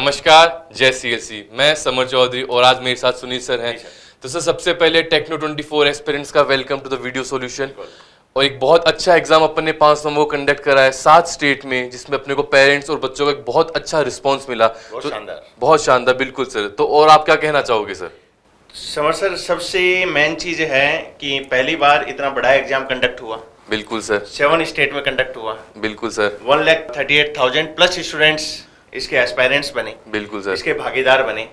नमस्कार जय C L सी मैं समर चौधरी और आज मेरे साथ सुनील सर हैं तो सर सबसे पहले टेक्नो 24 एक्सपीरियंस का welcome to the video solution और एक बहुत अच्छा एग्जाम अपन ने पांच नंबर को कंडक्ट करा है सात स्टेट में जिसमें अपने को पेरेंट्स और बच्चों का एक बहुत अच्छा रिस्पॉन्स मिला बहुत तो, शानदार बहुत शानदार बिल्कुल सर तो और आप क्या कहना चाहोगे सर समर सर सबसे मेन चीज है कि पहली बार इतना बड़ा एग्जाम कंडक्ट हुआ बिल्कुल सर सेवन स्टेट में कंडक्ट हुआ बिल्कुल sir one lakh thirty eight thousand plus students इसके एस्पायरेंट्स बने बिल्कुल सर इसके भागीदार बने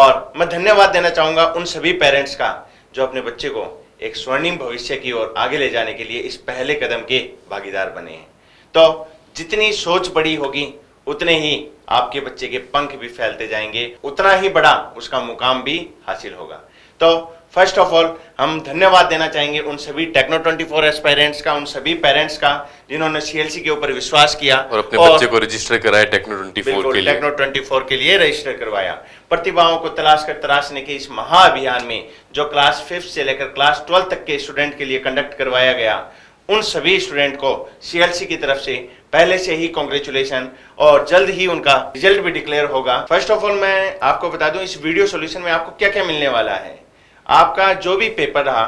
और मैं धन्यवाद देना चाहूंगा उन सभी पेरेंट्स का जो अपने बच्चे को एक स्वर्णिम भविष्य की ओर आगे ले जाने के लिए इस पहले कदम के भागीदार बने हैं तो जितनी सोच बड़ी होगी उतने ही आपके बच्चे के पंख भी फैलते जाएंगे उतना ही बड़ा उसका मुकाम भी हासिल होगा तो फर्स्ट ऑफ ऑल हम धन्यवाद देना चाहेंगे उन सभी टेक्नो 24 फोर एस्पायरेंट्स का उन सभी पेरेंट्स का जिन्होंने सीएलसी के ऊपर विश्वास किया और अपने और बच्चे को रजिस्टर कराया टेक्नो 24 के लिए टेक्नो 24 के लिए रजिस्टर करवाया प्रतिभाओं को तलाश कर तलाशने के इस महाअभियान में जो क्लास फिफ्थ से लेकर क्लास ट्वेल्थ तक के स्टूडेंट के लिए कंडक्ट करवाया गया उन सभी स्टूडेंट को सीएलसी की तरफ से पहले से ही कॉन्ग्रेचुलेशन और जल्द ही उनका रिजल्ट भी डिक्लेयर होगा फर्स्ट ऑफ ऑल मैं आपको बता दूं इस वीडियो सॉल्यूशन में आपको क्या क्या मिलने वाला है आपका जो भी पेपर रहा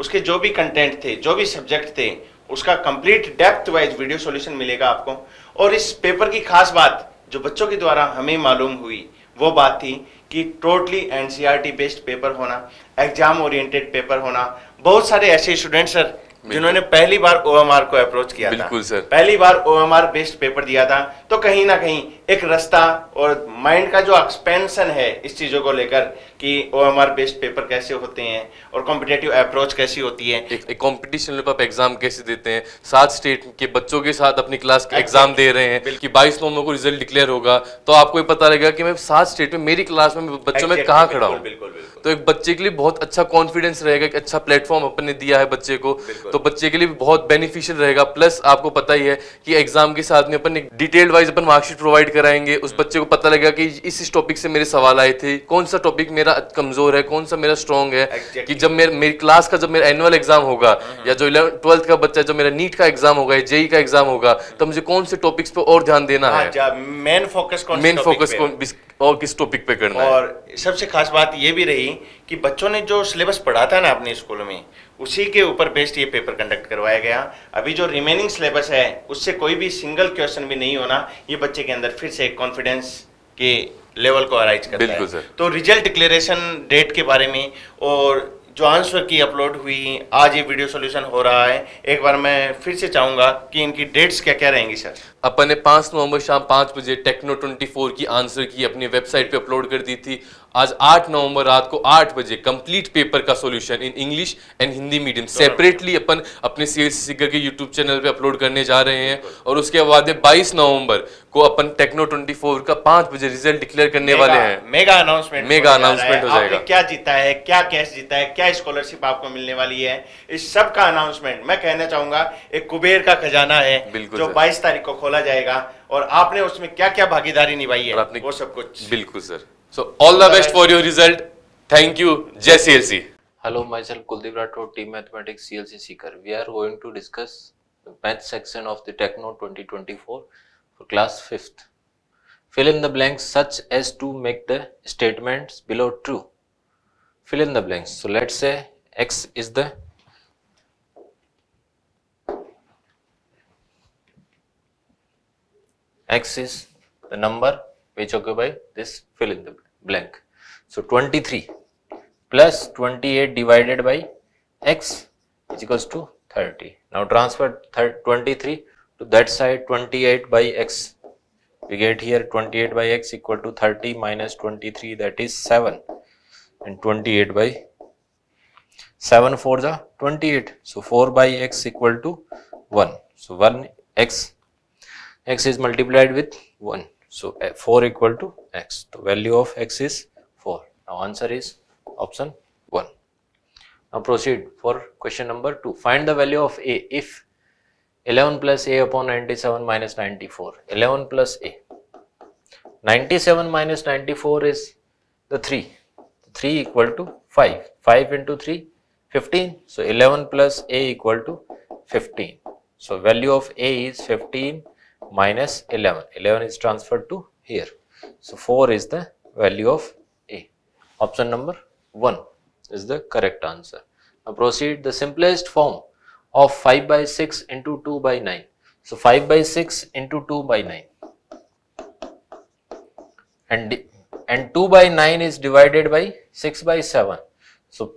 उसके जो भी कंटेंट थे जो भी सब्जेक्ट थे उसका complete depth wise video solution मिलेगा आपको और इस पेपर की खास बात जो बच्चों के द्वारा हमें मालूम हुई वो बात थी कि टोटली एनसीईआरटी बेस्ड पेपर होना एग्जाम ओरिएंटेड पेपर होना बहुत सारे ऐसे स्टूडेंट सर जिन्होंने पहली बार ओएमआर को अप्रोच किया था सर पहली बार ओएमआर बेस्ड पेपर दिया था तो कहीं ना कहीं एक रास्ता और माइंड का जो एक्सपेंशन है इस चीज़ों को लेकर कि O M R based paper कैसे होते हैं और कॉम्पिटेटिव अप्रोच कैसी होती है एक कॉम्पिटिशन में आप एग्जाम कैसे देते हैं सात स्टेट के बच्चों के साथ अपनी क्लास के एग्जाम दे रहे हैं कि बाईस नवंबर को रिजल्ट डिक्लेयर होगा तो आपको ये पता रहेगा कि मैं सात स्टेट में मेरी क्लास में बच्चों में कहाँ खड़ा हूँ बिल्कुल तो एक बच्चे के लिए बहुत अच्छा कॉन्फिडेंस रहेगा एक अच्छा प्लेटफॉर्म अपन ने दिया है बच्चे को तो बच्चे के लिए भी बहुत बेनिफिशियल रहेगा प्लस आपको पता ही है कि एग्जाम के साथ में अपन डिटेल्ड वाइज अपन मार्कशीट प्रोवाइड कराएंगे उस बच्चे को पता लगेगा कि इस इस टॉपिक से मेरे सवाल आए थे कौन सा टॉपिक मेरा कमजोर है कौन सा मेरा स्ट्रॉन्ग है exactly. कि जब मेरे मेरी क्लास का जब मेरा एनुअल एग्जाम होगा हाँ, हाँ। या जो इलेवन ट्वेल्थ का बच्चा जब मेरा नीट का एग्जाम होगा या जेई e का एग्जाम होगा तो मुझे कौन से टॉपिक्स पे और ध्यान देना हाँ, है मेन फोकस मेन फोकस और किस टॉपिक पे करना और सबसे खास बात ये भी रही कि बच्चों ने जो सिलेबस पढ़ा था ना अपने स्कूल में उसी के ऊपर बेस्ड ये पेपर कंडक्ट करवाया गया अभी जो रिमेनिंग सिलेबस है उससे कोई भी सिंगल क्वेश्चन भी नहीं होना ये बच्चे के अंदर फिर से एक कॉन्फिडेंस के लेवल को अराइज करता है तो रिजल्ट डिक्लेरेशन डेट के बारे में और जो आंसर की अपलोड हुई आज ये वीडियो सॉल्यूशन हो रहा है एक बार मैं फिर से चाहूँगा कि इनकी डेट्स क्या क्या रहेंगी सर अपन ने पाँच नवंबर शाम पांच बजे टेक्नो 24 की आंसर की अपनी वेबसाइट पे अपलोड कर दी थी आज आठ नवंबर रात को आठ बजे कंप्लीट पेपर का solution in English and Hindi medium separately अपन अपने सीएस के यूट्यूब चैनल पे अपलोड करने जा रहे हैं और उसके बाद बाईस नवंबर को अपन टेक्नो 24 का पांच बजे रिजल्ट डिक्लेयर करने वाले हैं मेगा अनाउंसमेंट मेगा अनाउंसमेंट हो जाएगा क्या जीता है क्या कैश जीता है क्या स्कॉलरशिप आपको मिलने वाली है इस सब का अनाउंसमेंट मैं कहना चाहूंगा एक कुबेर का खजाना है जो बाईस तारीख को खोला खोला जाएगा और आपने उसमें क्या क्या भागीदारी निभाई है आपने वो सब कुछ बिल्कुल sir so all the best for your result thank you जय C L C hello myself Kuldeep Rathore team mathematics C L C Sikar we are going to discuss math section of the techno 2024 for class fifth fill in the blank such as to make the statements below true fill in the blanks so let's say x is the x is the number which occupy this fill in the blank. So 23 plus 28 divided by x is equals to 30. Now transfer 23 to that side 28 by x. We get here 28 by x equal to 30 minus 23 that is 7 and 28 by 7 for the 28. So 4 by x equal to 1. So 1 x x is multiplied with 1. So, eh, 4 equal to x. The value of x is 4. Now, answer is option 1. Now, proceed for question number 2. Find the value of a if 11 plus a upon 97 minus 94. 11 plus a. 97 minus 94 is the 3. 3 equal to 5. 5 into 3, 15. So, 11 plus a equal to 15. So, value of a is 15 minus 11. 11 is transferred to here. So, 4 is the value of A. Option number 1 is the correct answer. Now, proceed the simplest form of 5 by 6 into 2 by 9. So, 5 by 6 into 2 by 9 and, and 2 by 9 is divided by 6 by 7. So,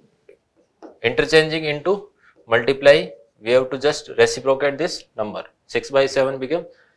interchanging into multiply we have to just reciprocate this number 6 by 7 becomes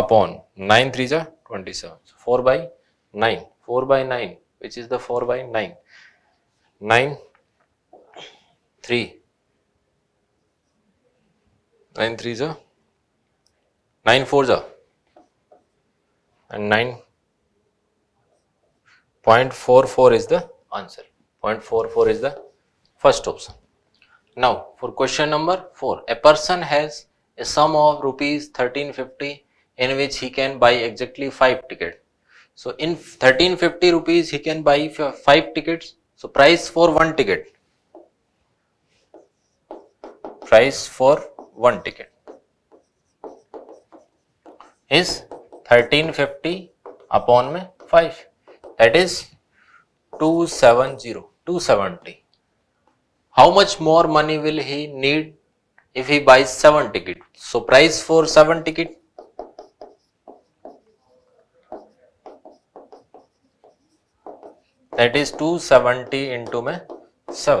upon 9 3 is 27. So 4 by 9, 4 by 9 which is the 4 by 9, 9 3, 9 3 is 9 4 is and 9 0.44 is the answer 0.44 is the first option. Now for question number 4 a person has a sum of rupees 1350 in which he can buy exactly 5 tickets. So in 1350 rupees he can buy 5 tickets. So price for 1 ticket. Price for 1 ticket is 1350 upon me 5 that is 270 270 how much more money will he need if he buys 7 ticket so price for 7 ticket that is 270 into में 7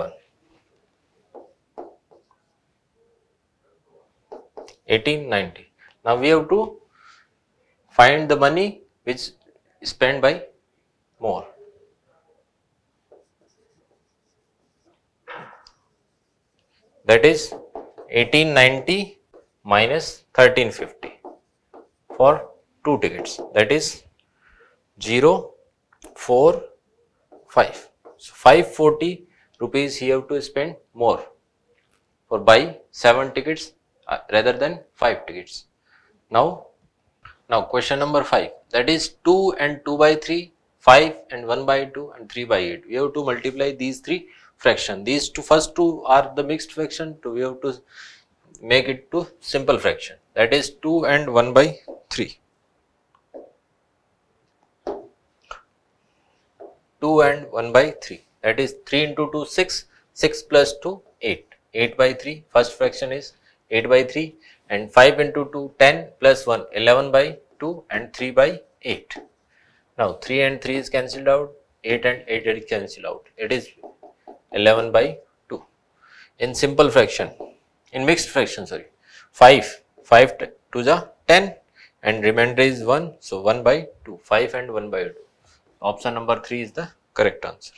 1890 now we have to find the money which spent by more that is 1890 minus 1350 for two tickets that is 0 4 5. So 540 rupees he have to spend more for buy 7 tickets uh, rather than 5 tickets. Now, now question number 5 that is 2 and 2 by 3, 5 and 1 by 2 and 3 by 8. We have to multiply these three fraction. These two first two are the mixed fraction so we have to make it to simple fraction that is 2 and 1 by 3. 2 and 1 by 3 that is 3 into 2 6 6 plus 2 8 8 by 3 first fraction is 8 by 3 and 5 into 2 10 plus 1 11 by 2 and 3 by 8 now 3 and 3 is cancelled out 8 and 8 are cancelled out it is 11 by 2 in simple fraction in mixed fraction sorry 5 5 to the 10 and remainder is 1 so 1 by 2 5 and 1 by 2 Option number 3 is the correct answer.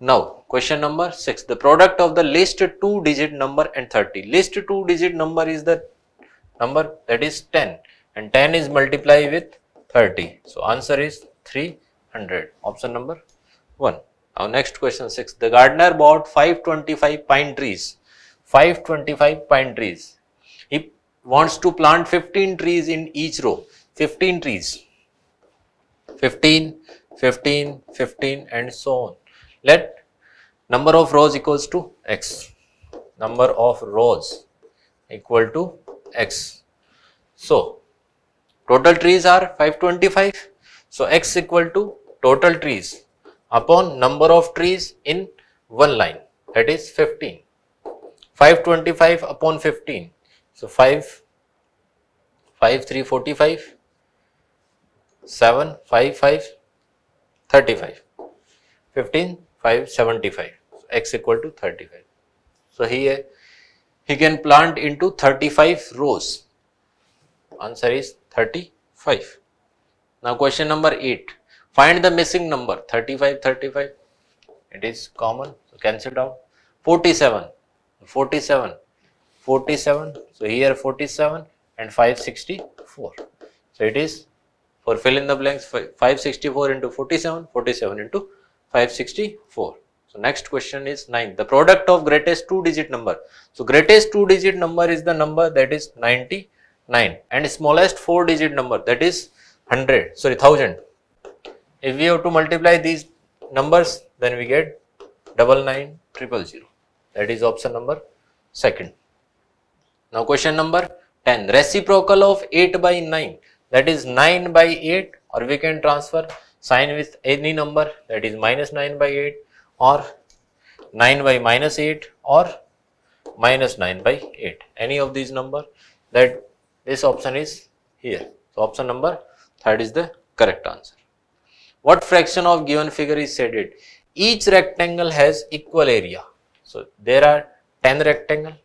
Now, question number 6. The product of the least 2 digit number and 30. Least 2 digit number is the number that is 10 and 10 is multiplied with 30. So, answer is 300. Option number 1. Now, next question 6. The gardener bought 525 pine trees. 525 pine trees. He wants to plant 15 trees in each row. 15 trees. 15 15, 15 and so on. Let number of rows equals to x, number of rows equal to x. So, total trees are 525. So, x equal to total trees upon number of trees in one line that is 15. 525 upon 15. So, 5, 5, 3, 45, 7, 5, 5, 35. 15, 5, 75. x equal to 35. So he, he can plant into 35 rows. Answer is 35. Now question number 8. Find the missing number 35, 35. It is common. So cancel down. 47, 47, 47. So here 47 and 564. So it is or fill in the blanks 564 into 47, 47 into 564. So, next question is 9. The product of greatest two digit number. So, greatest two digit number is the number that is 99 and smallest four digit number that is 100 sorry 1000. If we have to multiply these numbers then we get double nine triple zero that is option number second. Now question number 10 reciprocal of 8 by 9 that is 9 by 8 or we can transfer sine with any number that is minus 9 by 8 or 9 by minus 8 or minus 9 by 8 any of these number that this option is here so option number third is the correct answer what fraction of given figure is shaded each rectangle has equal area so there are 10 rectangle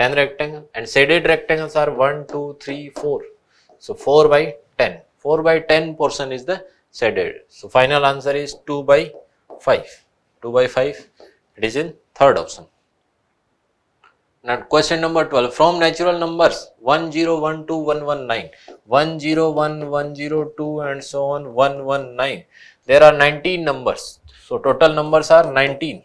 10 rectangle and shaded rectangles are 1, 2, 3, 4. So 4 by 10. 4 by 10 portion is the shaded. So final answer is 2 by 5. 2 by 5 it is in third option. Now question number 12 from natural numbers 1012119, 101102 and so on 119. There are 19 numbers. So total numbers are 19.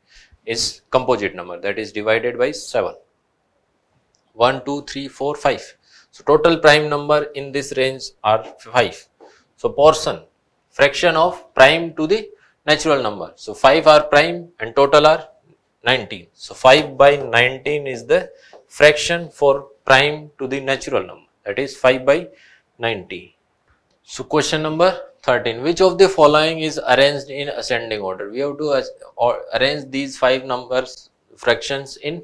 is composite number that is divided by 7 1 2 3 4 5 so total prime number in this range are 5 so portion fraction of prime to the natural number so 5 are prime and total are 19 so 5 by 19 is the fraction for prime to the natural number that is 5 by nineteen. So question number 13, which of the following is arranged in ascending order? We have to arrange these five numbers fractions in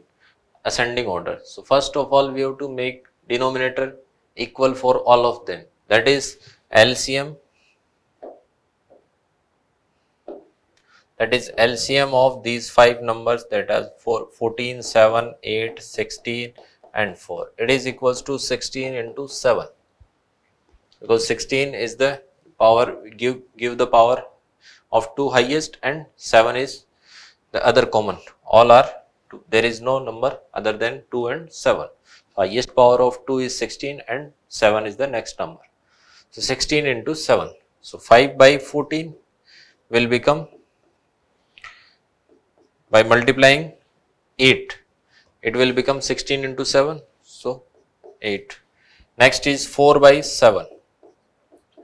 ascending order. So first of all, we have to make denominator equal for all of them. That is LCM. That is LCM of these five numbers that are 4, 14, 7, 8, 16 and 4. It is equals to 16 into 7 because 16 is the power give give the power of two highest and 7 is the other common all are two. there is no number other than 2 and 7 highest power of 2 is 16 and 7 is the next number so 16 into 7 so 5 by 14 will become by multiplying 8 it will become 16 into 7 so 8 next is 4 by 7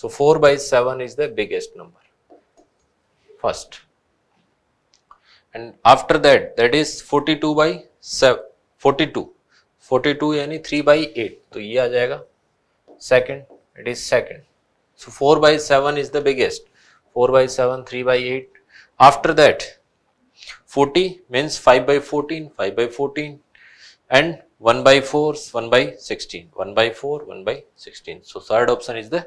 So 4 by 7 is the biggest number first. And after that, that is 42 by 7, 42. 42 यानी 3 by 8 तो ये आ जाएगा second, it is second. So 4 by 7 is the biggest. 4 by 7, 3 by 8. After that, 40 means 5 by 14, 5 by 14 and 1 by 4, 1 by 16, 1 by 4, 1 by 16. So third option is the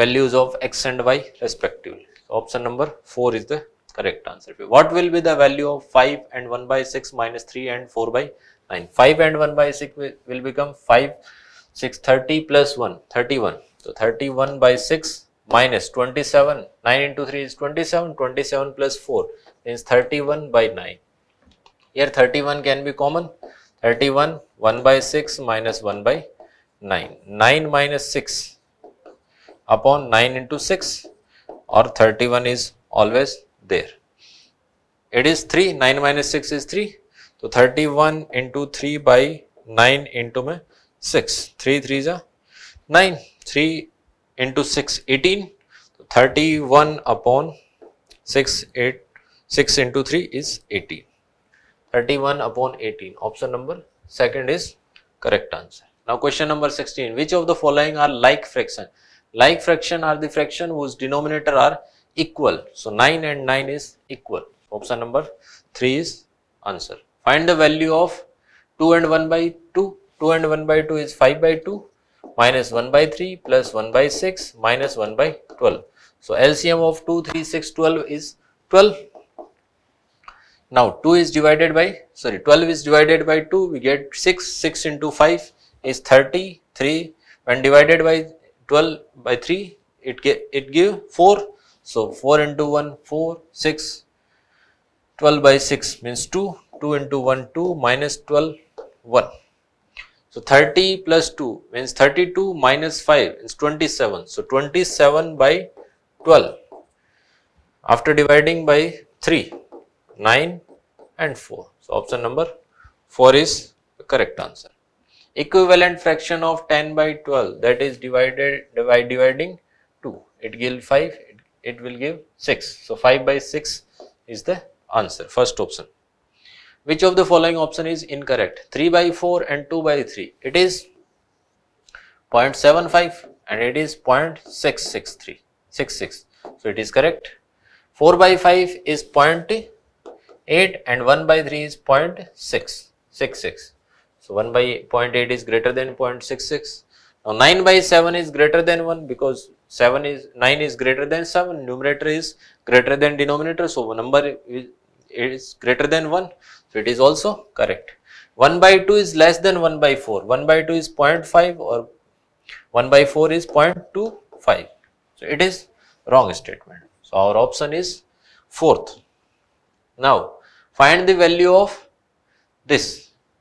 values of x and y respectively. Option number 4 is the correct answer. What will be the value of 5 and 1 by 6 minus 3 and 4 by 9? 5 and 1 by 6 will, become 5, 6, 30 plus 1, 31. So, 31 by 6 minus 27, 9 into 3 is 27, 27 plus 4 is 31 by 9. Here 31 can be common, 31, 1 by 6 minus 1 by 9. 9 minus 6 upon 9 into 6 or 31 is always there. It is 3, 9 minus 6 is 3. So 31 into 3 by 9 into में 6, 3 3 is 9, 3 into 6 18, so 31 upon 6, 8, 6 into 3 is 18. 31 upon 18, option number second is correct answer. Now question number 16, which of the following are like fraction? like fraction are the fraction whose denominator are equal. So 9 and 9 is equal. Option number 3 is answer. Find the value of 2 and 1 by 2. 2 and 1 by 2 is 5 by 2 minus 1 by 3 plus 1 by 6 minus 1 by 12. So LCM of 2, 3, 6, 12 is 12. Now 2 is divided by sorry 12 is divided by 2 we get 6, 6 into 5 is 30, 3 when divided by 12 by 3 it get it give 4 so 4 into 1 4 6 12 by 6 means 2 2 into 1 2 minus 12 1 so 30 plus 2 means 32 minus 5 is 27 so 27 by 12 after dividing by 3 9 and 4 so option number 4 is the correct answer equivalent fraction of 10 by 12 that is divided by dividing 2 it gives 5 it, will give 6 so 5 by 6 is the answer first option which of the following option is incorrect 3 by 4 and 2 by 3 it is 0.75 and it is 0.663 66 so it is correct 4 by 5 is 0.8 and 1 by 3 is 0.666 so 1 by 0.8 is greater than 0.66. Now 9 by 7 is greater than 1 because 7 is 9 is greater than 7, numerator is greater than denominator. So number is, is greater than 1. So it is also correct. 1 by 2 is less than 1 by 4. 1 by 2 is 0.5 or 1 by 4 is 0.25. So it is wrong statement. So our option is fourth. Now find the value of this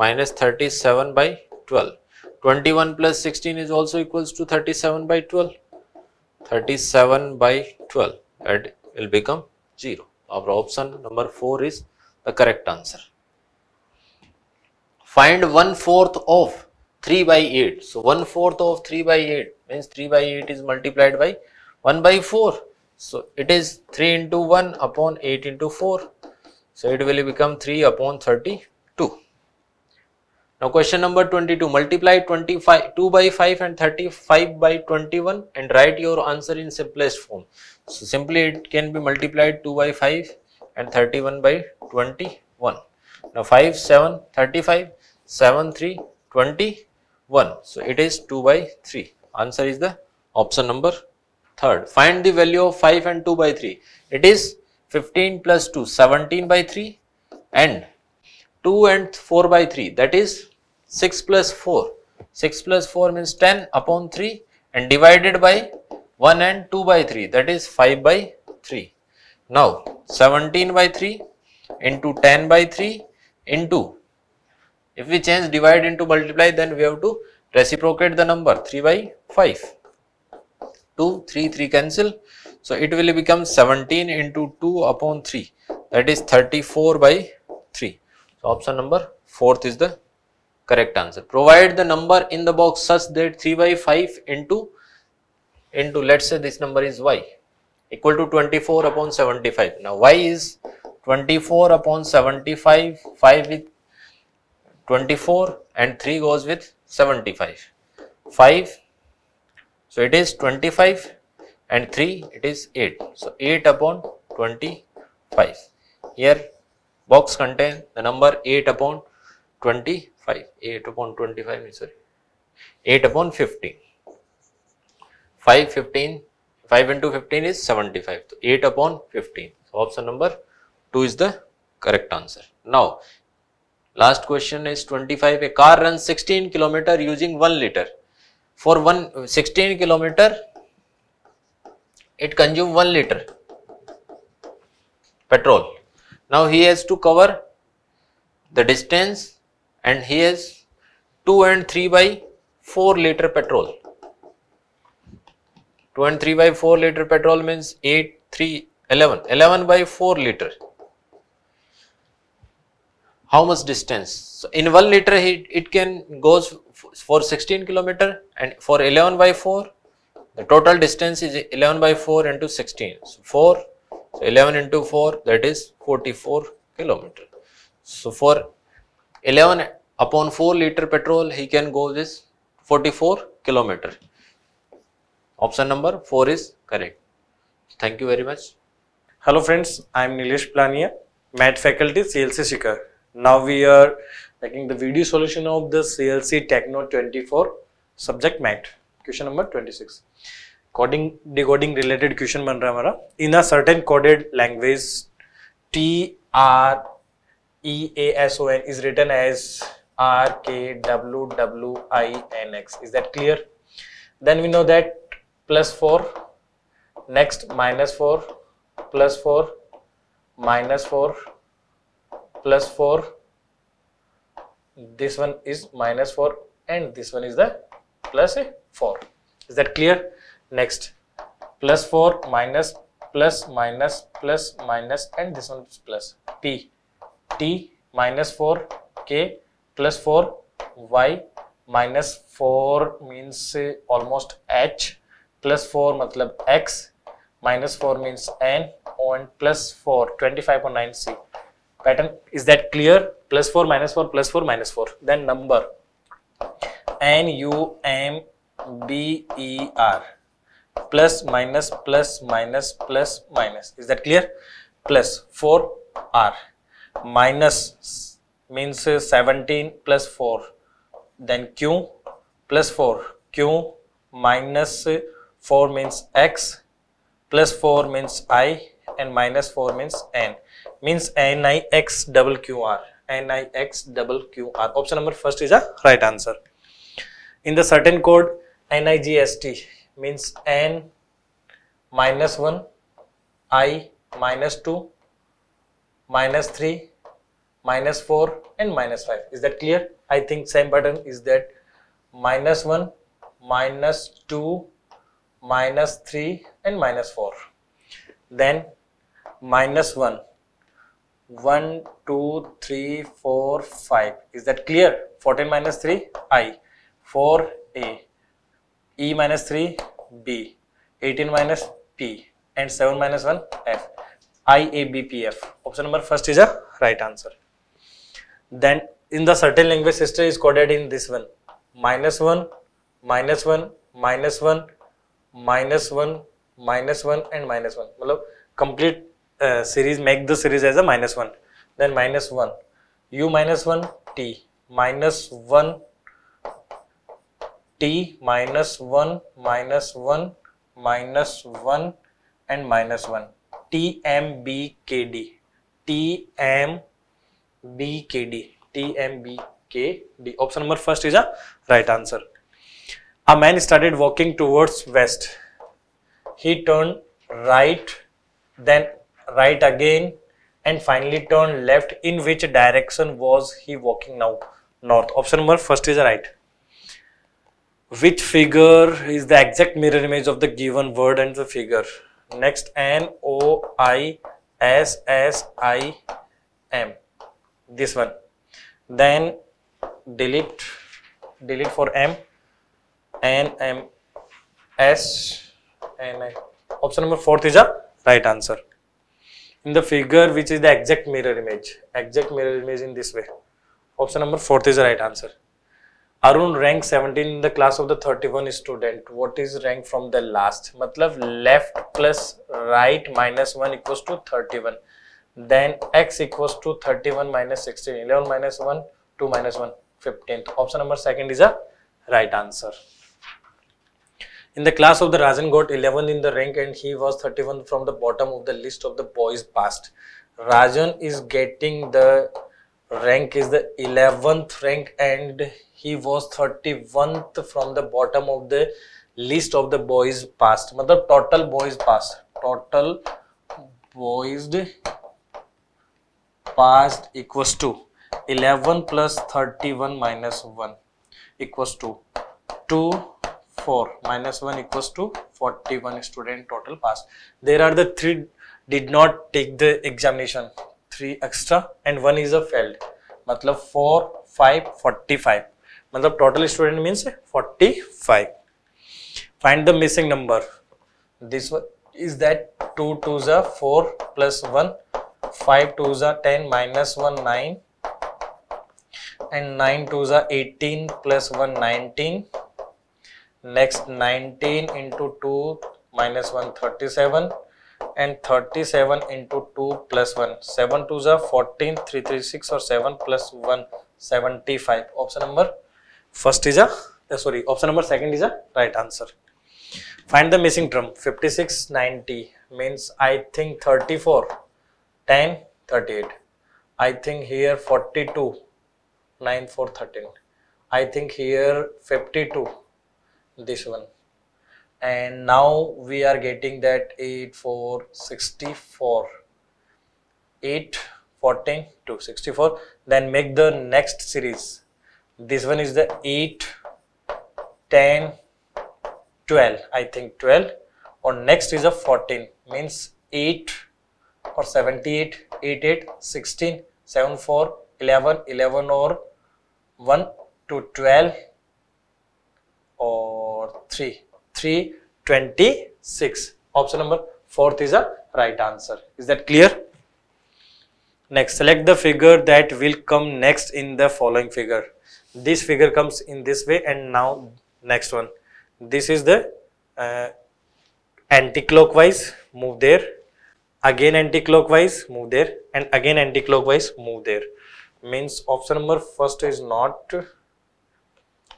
minus 37 by 12. 21 plus 16 is also equals to 37 by 12. 37 by 12 it will become 0. Our option number 4 is the correct answer. Find 1 fourth of 3 by 8. So 1 fourth of 3 by 8 means 3 by 8 is multiplied by 1 by 4. So it is 3 into 1 upon 8 into 4. So it will become 3 upon 30 now question number 22, multiply 25, 2 by 5 and 35 by 21 and write your answer in simplest form. So simply it can be multiplied 2 by 5 and 31 by 21. Now 5, 7, 35, 7, 3, 21. So it is 2 by 3. Answer is the option number third. Find the value of 5 and 2 by 3. It is 15 plus 2, 17 by 3 and 2 and 4 by 3 that is 6 plus 4. 6 plus 4 means 10 upon 3 and divided by 1 and 2 by 3 that is 5 by 3. Now 17 by 3 into 10 by 3 into if we change divide into multiply then we have to reciprocate the number 3 by 5. 2, 3, 3 cancel. So it will become 17 into 2 upon 3 that is 34 by 3. So, option number fourth is the correct answer. Provide the number in the box such that 3 by 5 into into let us say this number is y equal to 24 upon 75. Now, y is 24 upon 75, 5 with 24 and 3 goes with 75, 5. So, it is 25 and 3 it is 8. So, 8 upon 25. Here Box contain the number 8 upon 25, 8 upon 25, sorry, 8 upon 15. 5, 15, 5 into 15 is 75, so 8 upon 15. So, option number 2 is the correct answer. Now, last question is 25, a car runs 16 kilometer using 1 liter. For 1, 16 kilometer, it consumes 1 liter petrol now he has to cover the distance and he has 2 and 3 by 4 liter petrol. 2 and 3 by 4 liter petrol means 8, 3, 11, 11 by 4 liter. How much distance? So in 1 liter it, it can goes for 16 kilometer and for 11 by 4 the total distance is 11 by 4 into 16. So 4 11 into 4 that is 44 kilometer. So for 11 upon 4 liter petrol he can go this 44 kilometer. Option number 4 is correct. Thank you very much. Hello friends, I am Nilesh Planiya, Math faculty CLC seeker. Now we are taking the video solution of the CLC Techno 24 subject math question number 26. Coding decoding related question बन रहा है हमारा in a certain coded language T R E A S O N is written as R K W W I N X is that clear then we know that plus four next minus four plus four minus four plus four this one is minus four and this one is the plus four is that clear Next, plus 4, minus, plus, minus, plus, minus, and this one is plus. T, T minus 4, K plus 4, Y minus 4 means uh, almost H, plus 4 मतलब X, minus 4 means N, and plus 4, 25.9C. Pattern, is that clear? Plus 4, minus 4, plus 4, minus 4. Then number. N, U, M, B, E, R plus minus plus minus plus minus is that clear plus 4r minus means 17 plus 4 then q plus 4 q minus 4 means x plus 4 means i and minus 4 means n means n i x double q r n i x double q r option number first is a right answer in the certain code nigst means n minus 1 i minus 2 minus 3 minus 4 and minus 5 is that clear i think same pattern is that minus 1 minus 2 minus 3 and minus 4 then minus 1 1 2 3 4 5 is that clear 14 minus 3 i 4 a E minus three B eighteen minus P and seven minus one F I A B P F option number first is a right answer then in the certain language system is coded in this one minus 1 minus 1 minus 1 minus 1 minus 1 and minus 1 मतलब complete uh, series make the series as a minus 1 then minus 1 u minus 1 t minus 1 t minus 1 minus 1 minus 1 and minus 1 tmbkd tmbkd tmbkd option number first is a right answer a man started walking towards west he turned right then right again and finally turned left in which direction was he walking now north option number first is a right which figure is the exact mirror image of the given word and the figure next n o i s s i m this one then delete delete for m n m s n i option number fourth is a right answer in the figure which is the exact mirror image exact mirror image in this way option number fourth is the right answer Arun rank 17 in the class of the 31 student. What is rank from the last? मतलब left plus right minus 1 equals to 31. Then x equals to 31 minus 16. 11 minus 1, 2 minus 1, 15th. Option number second is a right answer. In the class of the Rajan got 11 in the rank and he was 31 from the bottom of the list of the boys passed. Rajan is getting the rank is the 11th rank and he was 31st from the bottom of the list of the boys passed mother total boys passed total boys passed equals to 11 plus 31 minus 1 equals to 2 4 minus 1 equals to 41 student total passed there are the three did not take the examination three extra and one is a failed matlab 4 5 45 मतलब total student means forty five find the missing number this is that two two ज four plus one five two ज ten minus one nine and nine two ज eighteen plus one nineteen next nineteen into two minus one thirty seven and thirty seven into two plus one seven two ज fourteen three three six और seven plus one seventy five option number First is a uh, sorry, option number second is a right answer. Find the missing term. 5690 means I think 34, 10, 38. I think here 42, 9, 4, 13. I think here 52, this one. And now we are getting that 8, 4, 64. 8, 14 to 64. Then make the next series this one is the 8 10 12 i think 12 or next is a 14 means 8 or 78 88 16 74 11 11 or 1 to 12 or 3 3 26 option number fourth is a right answer is that clear next select the figure that will come next in the following figure this figure comes in this way and now next one this is the uh, anticlockwise move there again anticlockwise move there and again anticlockwise move there means option number first is not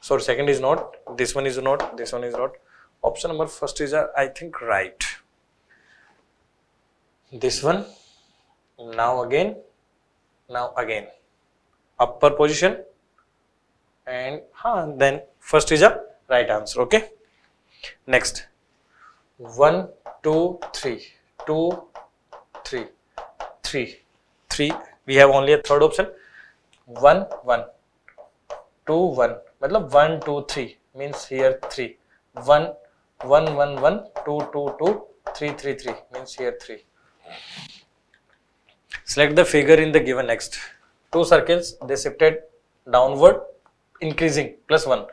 sorry second is not this one is not this one is not option number first is uh, i think right this one now again now again upper position and huh, then first is a right answer okay next one two three two three three three we have only a third option one one two one मतलब one two three means here three one one one one two two two three three three means here three select the figure in the given next two circles they shifted downward increasing plus 1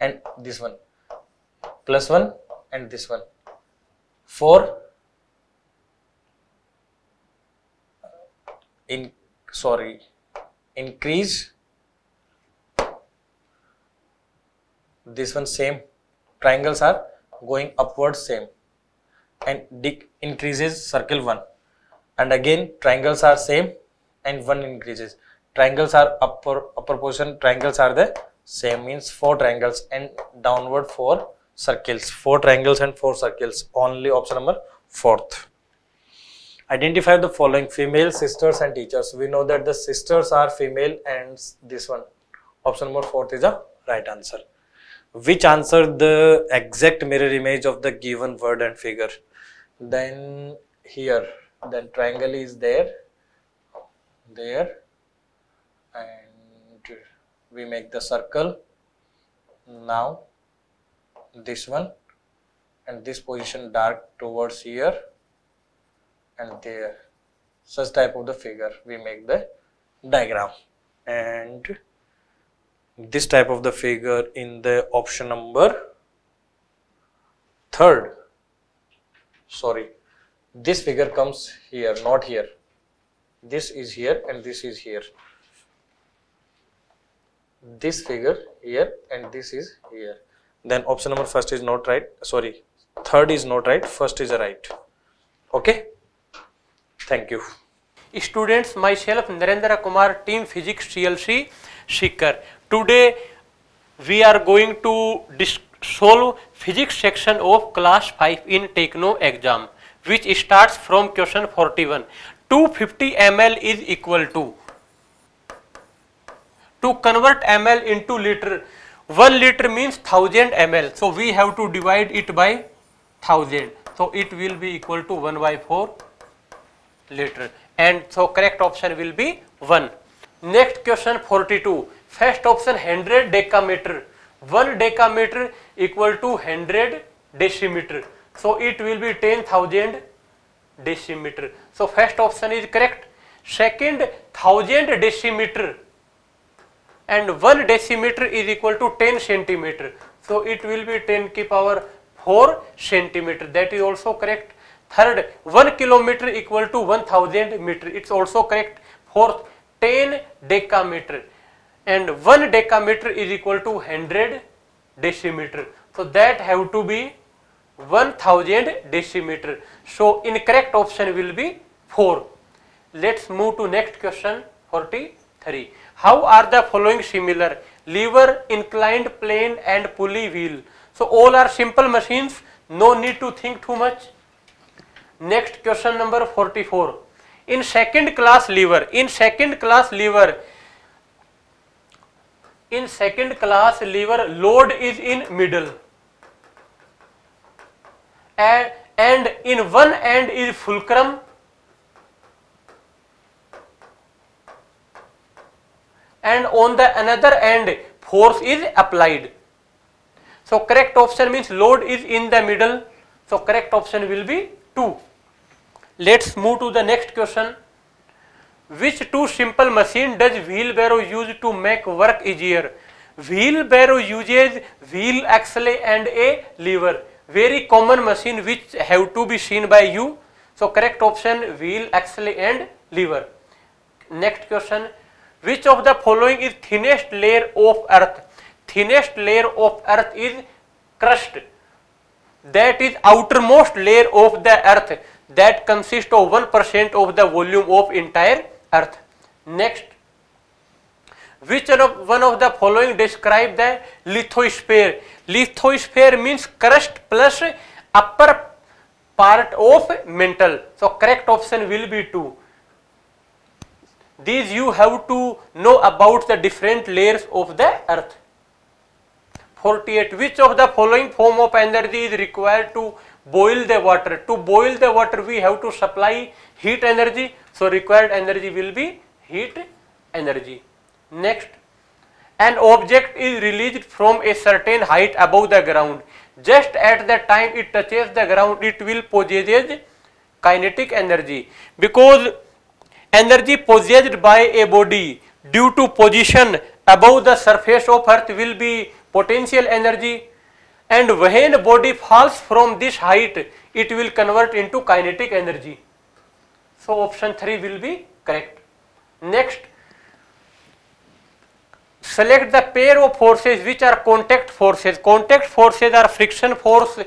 and this one plus 1 and this one 4 in sorry increase this one same triangles are going upwards same and increases circle 1 and again triangles are same and 1 increases triangles are upper upper portion triangles are the same means four triangles and downward four circles four triangles and four circles only option number fourth identify the following female sisters and teachers we know that the sisters are female and this one option number fourth is a right answer which answer the exact mirror image of the given word and figure then here then triangle is there there and we make the circle now this one and this position dark towards here and there such type of the figure we make the diagram and this type of the figure in the option number third sorry this figure comes here not here this is here and this is here this figure here and this is here then option number first is not right sorry third is not right first is right okay thank you students myself narendra kumar team physics clc seeker today we are going to solve physics section of class 5 in techno exam which starts from question 41 250 ml is equal to to convert ml into liter 1 liter means 1000 ml so we have to divide it by 1000 so it will be equal to 1 by 4 liter and so correct option will be 1 next question 42 first option 100 decameter 1 decameter equal to 100 decimeter so it will be 10000 decimeter so first option is correct second 1000 decimeter and 1 decimeter is equal to 10 centimeter. So, it will be 10 to the power 4 centimeter that is also correct. Third 1 kilometer equal to 1000 meter it is also correct. Fourth 10 decameter and 1 decameter is equal to 100 decimeter. So, that have to be 1000 decimeter. So, incorrect option will be 4. Let us move to next question 43. How are the following similar? Lever, inclined plane and pulley wheel. So all are simple machines, no need to think too much. Next question number 44. In second class lever, in second class lever, in second class lever load is in middle and, and in one end is fulcrum and on the another end force is applied. So correct option means load is in the middle. So correct option will be 2. Let's move to the next question. Which two simple machine does wheelbarrow use to make work easier? Wheelbarrow uses wheel, axle and a lever. Very common machine which have to be seen by you. So correct option wheel, axle and lever. Next question which of the following is thinnest layer of earth thinnest layer of earth is crust that is outermost layer of the earth that consists of 1% of the volume of entire earth next which of one of the following describe the lithosphere lithosphere means crust plus upper part of mantle so correct option will be 2 these you have to know about the different layers of the earth. 48 which of the following form of energy is required to boil the water to boil the water we have to supply heat energy so required energy will be heat energy next an object is released from a certain height above the ground just at the time it touches the ground it will possess kinetic energy because energy possessed by a body due to position above the surface of earth will be potential energy and when body falls from this height it will convert into kinetic energy. So option 3 will be correct. Next select the pair of forces which are contact forces. Contact forces are friction force,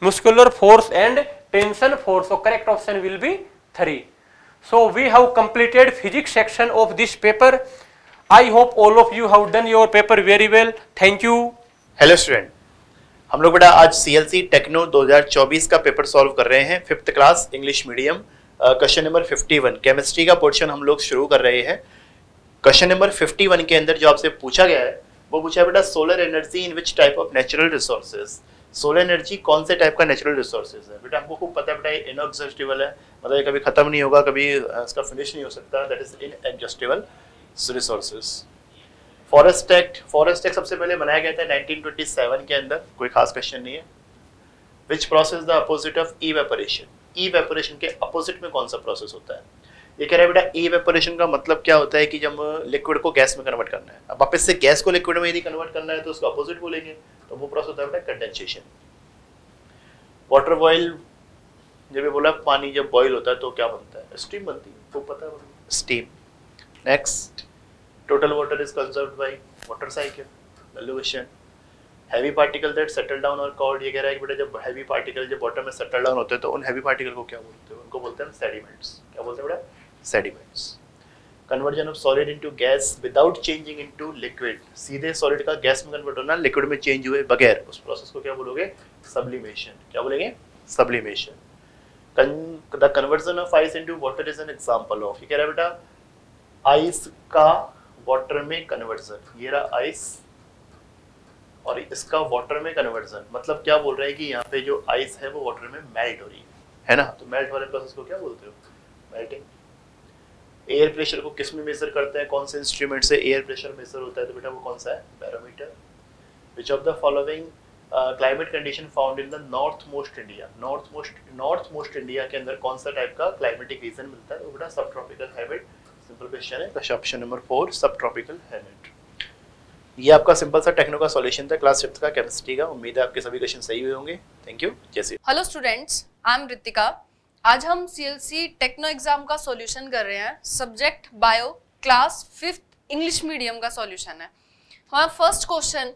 muscular force and tension force. So correct option will be 3. So we have completed physics section of this paper. I hope all of you have done your paper very well. Thank you. Hello student. हम लोग बेटा आज सी L सी techno 2024 का paper solve कर रहे हैं fifth class English medium question number 51 chemistry का portion हम लोग शुरू कर रहे हैं क्वेश्चन नंबर 51 के अंदर जो आपसे पूछा गया है वो पूछा है बेटा solar energy in which type of natural resources solar energy कौन से टाइप का नेचुरल रिसोर्सेज है बेटा हमको खूब पता है बेटा इन एग्जस्टिबल है मतलब ये कभी ख़त्म नहीं होगा कभी इसका फिनिश नहीं हो सकता that is inexhaustible resources forest act forest act सबसे पहले बनाया गया था 1927 के अंदर कोई खास क्वेश्चन नहीं है which process the opposite of evaporation evaporation के अपोजिट में कौन सा प्रोसेस होता है ये कह रहा है बेटा ई वेपोरेशन का मतलब क्या होता है कि जब लिक्विड को गैस में कन्वर्ट करना है अब वापस से गैस को लिक्विड में यदि कन्वर्ट करना है तो उसका अपोजिट बोलेंगे तो वो प्रोसेस होता है कंडेंसेशन वाटर बॉयल जब ये बोला पानी जब बॉईल होता है तो क्या बनता है स्टीम बनती है वो पता है steam next total water is conserve by water cycle dilution heavy particle that settle down और कॉल्ड ये कह रहा है कि बेटा जब हैवी पार्टिकल जब वाटर में सेटल डाउन होते हैं तो उन हैवी पार्टिकल को क्या बोलते हैं उनको बोलते हैं सेडिमेंट्स क्या बोलते हैं बेटा sediments conversion of solid into gas without changing into liquid सीधे सॉलिड का गैस में कन्वर्ट होना लिक्विड में चेंज हुए बगैर उस प्रोसेस को क्या बोलोगे सब्लिमेशन क्या बोलेंगे sublimation the conversion of ice into water is an example of ये कह रहा है बेटा आइस का वाटर में कन्वर्जन ये रहा आइस और इसका वाटर में कन्वर्जन मतलब क्या बोल रहा है कि यहाँ पे जो आइस है वो वाटर में मेल्ट हो रही है है ना तो मेल्ट वाले प्रोसेस को क्या बोलते हो मेल्टिंग एयर प्रेशर को किस में मेजर करते हैं कौन से इंस्ट्रूमेंट से एयर प्रेशर मेजर होता है तो बेटा वो कौन सा है barometer which of the following climate condition found in the north most India north most north most India के अंदर कौन सा टाइप का क्लाइमेटिक रीजन मिलता है वो बेटा subtropical habit simple question है option number four subtropical habit ये आपका सिंपल सा टेक्नो का सॉल्यूशन था क्लास फिफ्थ का केमिस्ट्री का उम्मीद है आपके सभी क्वेश्चन सही हुए होंगे थैंक यू जैसे hello students I am Ritika आज हम सीएलसी टेक्नो एग्जाम का सॉल्यूशन कर रहे हैं subject bio class fifth English medium का सॉल्यूशन है हमारा first question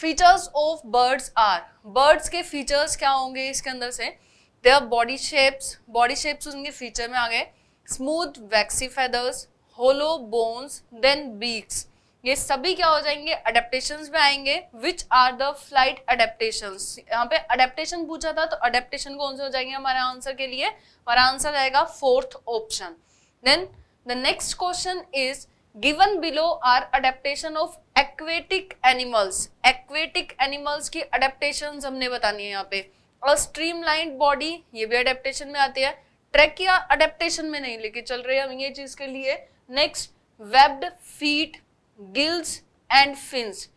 features of birds are birds के फीचर्स क्या होंगे इसके अंदर से are body shapes body shapes उनके फीचर में आ गए smooth waxy feathers hollow bones then beaks ये सभी क्या हो जाएंगे अडेप्टेशन में आएंगे which are the flight adaptation यहाँ पे अडेप्टेशन पूछा था तो अडेप्टेशन कौन से हो जाएंगे हमारे आंसर के लिए हमारा आंसर रहेगा fourth option then the next question is given below are adaptation of aquatic animals aquatic animals की अडेप्टेशन हमने बतानी है यहाँ पे और स्ट्रीमलाइन बॉडी ये भी अडेप्टेशन में आती है ट्रेकिया अडेप्टेशन में नहीं लेके चल रहे हम ये चीज के लिए next webbed feet gills and fins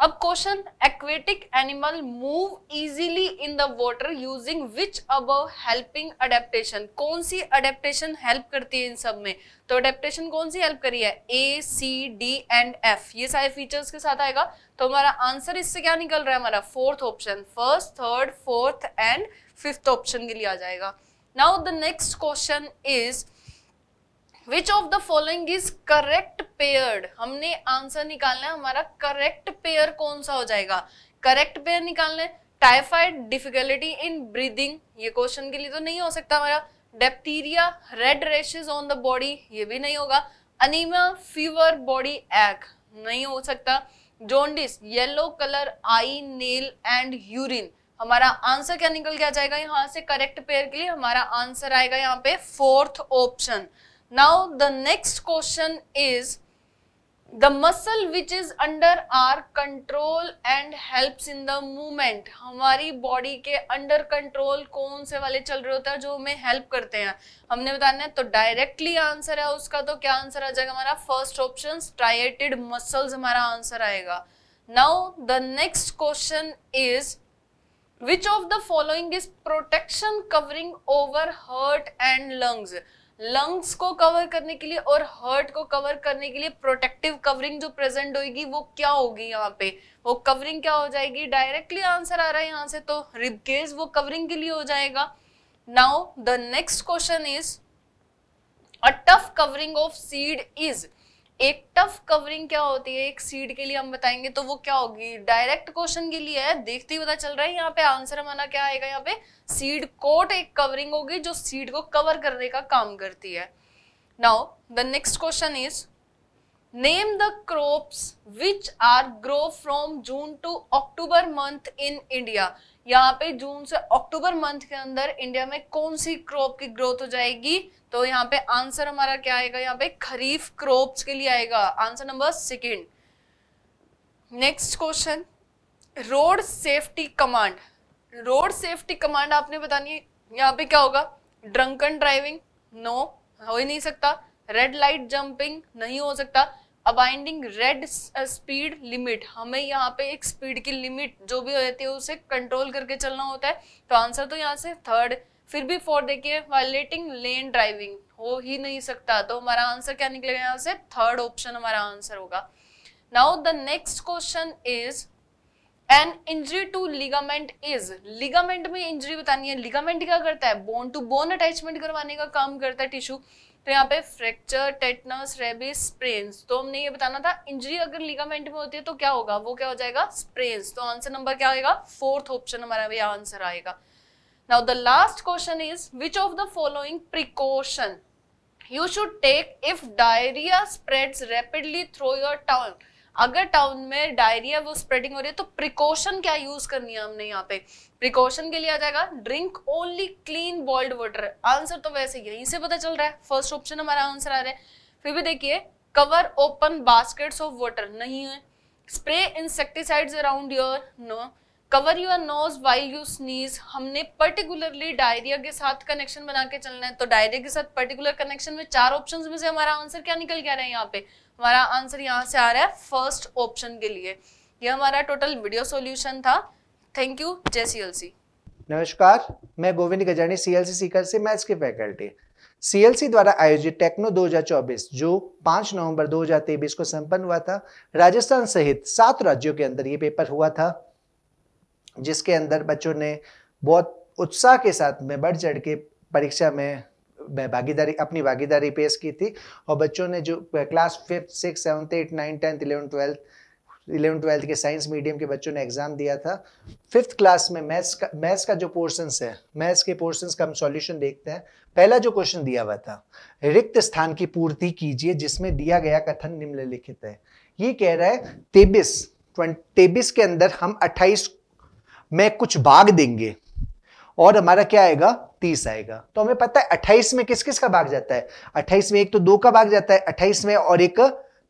अब question aquatic animal move easily in the water using which अब हेल्पिंग अडेप्टेशन कौन सी अडेप्टेशन हेल्प करती है इन सब में तो अडेप्टेशन कौन सी हेल्प करी है A C D and F ये सारे फीचर्स के साथ आएगा तो हमारा आंसर इससे क्या निकल रहा है हमारा fourth option first third fourth and fifth option के लिए आ जाएगा now the next question is which of the following is correct pair हमने आंसर निकालना है हमारा करेक्ट पेयर कौन सा हो जाएगा करेक्ट पेयर निकालना है टाइफाइड डिफिकल्टी इन ब्रीदिंग ये क्वेश्चन के लिए तो नहीं हो सकता हमारा diphtheria red rashes on the body ये भी नहीं होगा अनिमा फीवर बॉडी एक् नहीं हो सकता jaundice yellow colour eye nail and urine हमारा आंसर क्या निकल के आ जाएगा यहाँ से करेक्ट पेयर के लिए हमारा आंसर आएगा यहाँ पे fourth option now the next question is the muscle which is under our control and helps in the movement हमारी बॉडी के अंडर कंट्रोल कौन से वाले चल रहे होते हैं जो हमें हेल्प करते हैं हमने बताना है तो डायरेक्टली आंसर है उसका तो क्या आंसर आ जाएगा हमारा फर्स्ट ऑप्शन striated muscles हमारा आंसर आएगा now the next question is which of the following is protection covering over heart and lungs lungs को कवर करने के लिए और हर्ट को कवर करने के लिए प्रोटेक्टिव कवरिंग जो प्रेजेंट होगी वो क्या होगी यहाँ पे वो कवरिंग क्या हो जाएगी डायरेक्टली आंसर आ रहा है यहाँ से तो रिबकेज वो कवरिंग के लिए हो जाएगा now the next question is a tough covering of seed is एक टफ कवरिंग क्या होती है एक सीड के लिए हम बताएंगे तो वो क्या होगी डायरेक्ट क्वेश्चन के लिए है देखते ही पता चल रहा है यहाँ पे आंसर हमारा क्या आएगा यहाँ पे सीड कोट एक कवरिंग होगी जो सीड को कवर करने का काम करती है now the next question is name the crops which are grow from June to October month in India यहाँ पे जून से अक्टूबर मंथ के अंदर इंडिया में कौन सी क्रॉप की ग्रोथ हो जाएगी तो यहाँ पे आंसर हमारा क्या आएगा यहाँ पे खरीफ क्रॉप्स के लिए आएगा answer number second next question road safety command road safety command आपने बतानी है यहाँ पे क्या होगा ड्रंकन ड्राइविंग नो हो ही नहीं सकता रेड लाइट जंपिंग नहीं हो सकता अबाइंडिंग रेड स्पीड लिमिट हमें यहाँ पे एक स्पीड की लिमिट जो भी होती है उसे कंट्रोल करके चलना होता है तो आंसर तो यहाँ से थर्ड फिर भी फोर्थ देखिए वायलेटिंग लेन ड्राइविंग हो ही नहीं सकता तो हमारा आंसर क्या निकलेगा यहाँ से थर्ड ऑप्शन हमारा आंसर होगा now the next question is an injury to ligament is ligament में इंजरी बतानी है लिगामेंट क्या करता है बोन टू बोन अटैचमेंट करवाने का काम करता है टिश्यू तो यहाँ पे फ्रैक्चर टेटनस रेबिस स्प्रेन्स तो हमने ये बताना था इंजरी अगर लिगामेंट में होती है तो क्या होगा वो क्या हो जाएगा स्प्रेन्स तो आंसर नंबर क्या आएगा फोर्थ ऑप्शन हमारा ये आंसर आएगा now the last question is which of the following precaution you should take if diarrhoea spreads rapidly through your town अगर टाउन में डायरिया वो स्प्रेडिंग हो रही है तो प्रिकॉशन क्या यूज करनी है हमने यहाँ पे प्रिकॉशन के लिए आ जाएगा drink only clean boiled water answer तो वैसे यहीं से पता चल रहा है फर्स्ट ऑप्शन हमारा आंसर आ रहा है फिर भी देखिए cover open baskets of water नहीं है spray insecticides around your no cover your nose while you sneeze हमने पर्टिकुलरली डायरिया के साथ कनेक्शन बना के चलना है तो डायरिया के साथ पर्टिकुलर कनेक्शन में चार ऑप्शंस में से हमारा आंसर क्या निकल गया है यहाँ पे हमारा आंसर यहाँ से आ रहा है फर्स्ट ऑप्शन के लिए ये हमारा टोटल वीडियो सॉल्यूशन था थैंक यू जय सीएलसी नमस्कार मैं गोविंद गजानी सीएलसी सीकर से मैथ्स की फैकल्टी सीएलसी द्वारा आयोजित टेक्नो 2024 जो 5 नवंबर 2023 को संपन्न हुआ था राजस्थान सहित सात राज्यों के अंदर ये पेपर हुआ था जिसके अंदर बच्चों ने बहुत उत्साह के साथ में बढ़ चढ़ के परीक्षा में भागीदारी अपनी भागीदारी पेश की थी और बच्चों ने जो class fifth six seventh eight nine tenth eleven twelfth eleven twelfth के साइंस मीडियम के बच्चों ने एग्ज़ाम दिया था फिफ्थ क्लास में मैथ्स का मैथ्स का जो पोर्शंस है मैथ्स के पोर्शंस का हम सॉल्यूशन देखते हैं पहला जो क्वेश्चन दिया हुआ था रिक्त स्थान की पूर्ति कीजिए जिसमें दिया गया कथन निम्नलिखित है ये कह रहा है तेबिस तेबिस के अंदर हम अट्ठाईस में कुछ भाग देंगे और हमारा क्या आएगा तीस आएगा तो हमें पता है अट्ठाईस में किस किस का भाग जाता है अट्ठाईस में एक तो दो का भाग जाता है अट्ठाईस में और एक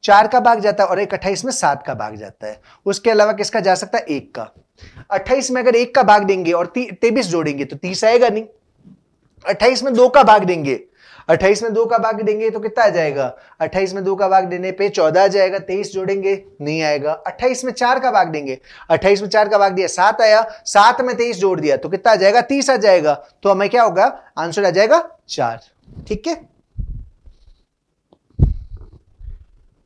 चार का भाग जाता है और एक अट्ठाईस में सात का भाग जाता है उसके अलावा किसका जा सकता है एक का अट्ठाईस में अगर एक का भाग देंगे और तेईस जोड़ेंगे तो तीस आएगा नहीं अट्ठाईस में दो का भाग देंगे अट्ठाईस में दो का भाग देंगे तो कितना आ जाएगा अट्ठाईस में दो का भाग देने पे चौदह आ जाएगा तेईस जोड़ेंगे नहीं आएगा अट्ठाईस में चार का भाग देंगे अट्ठाईस में चार का भाग दिया सात आया सात में तेईस जोड़ दिया तो कितना आ जाएगा तीस आ जाएगा तो हमें क्या होगा आंसर आ जाएगा चार ठीक है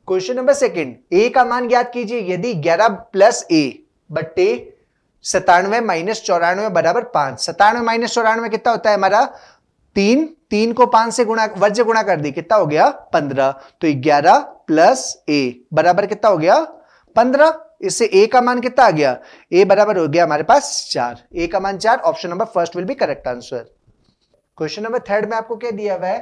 क्वेश्चन नंबर सेकंड ए का मान ज्ञात कीजिए यदि ग्यारह प्लस ए बट्टे सतानवे माइनस चौरानवे बराबर पांच सतानवे माइनस चौरानवे कितना होता है हमारा तीन तीन को पांच से गुणा वर्ज गुणा कर दी कितना हो गया पंद्रह तो ग्यारह प्लस ए बराबर कितना हो गया पंद्रह इससे ए का मान कितना आ गया ए बराबर हो गया हमारे पास चार ए का मान चार option number first will be correct answer question number third में आपको क्या दिया हुआ है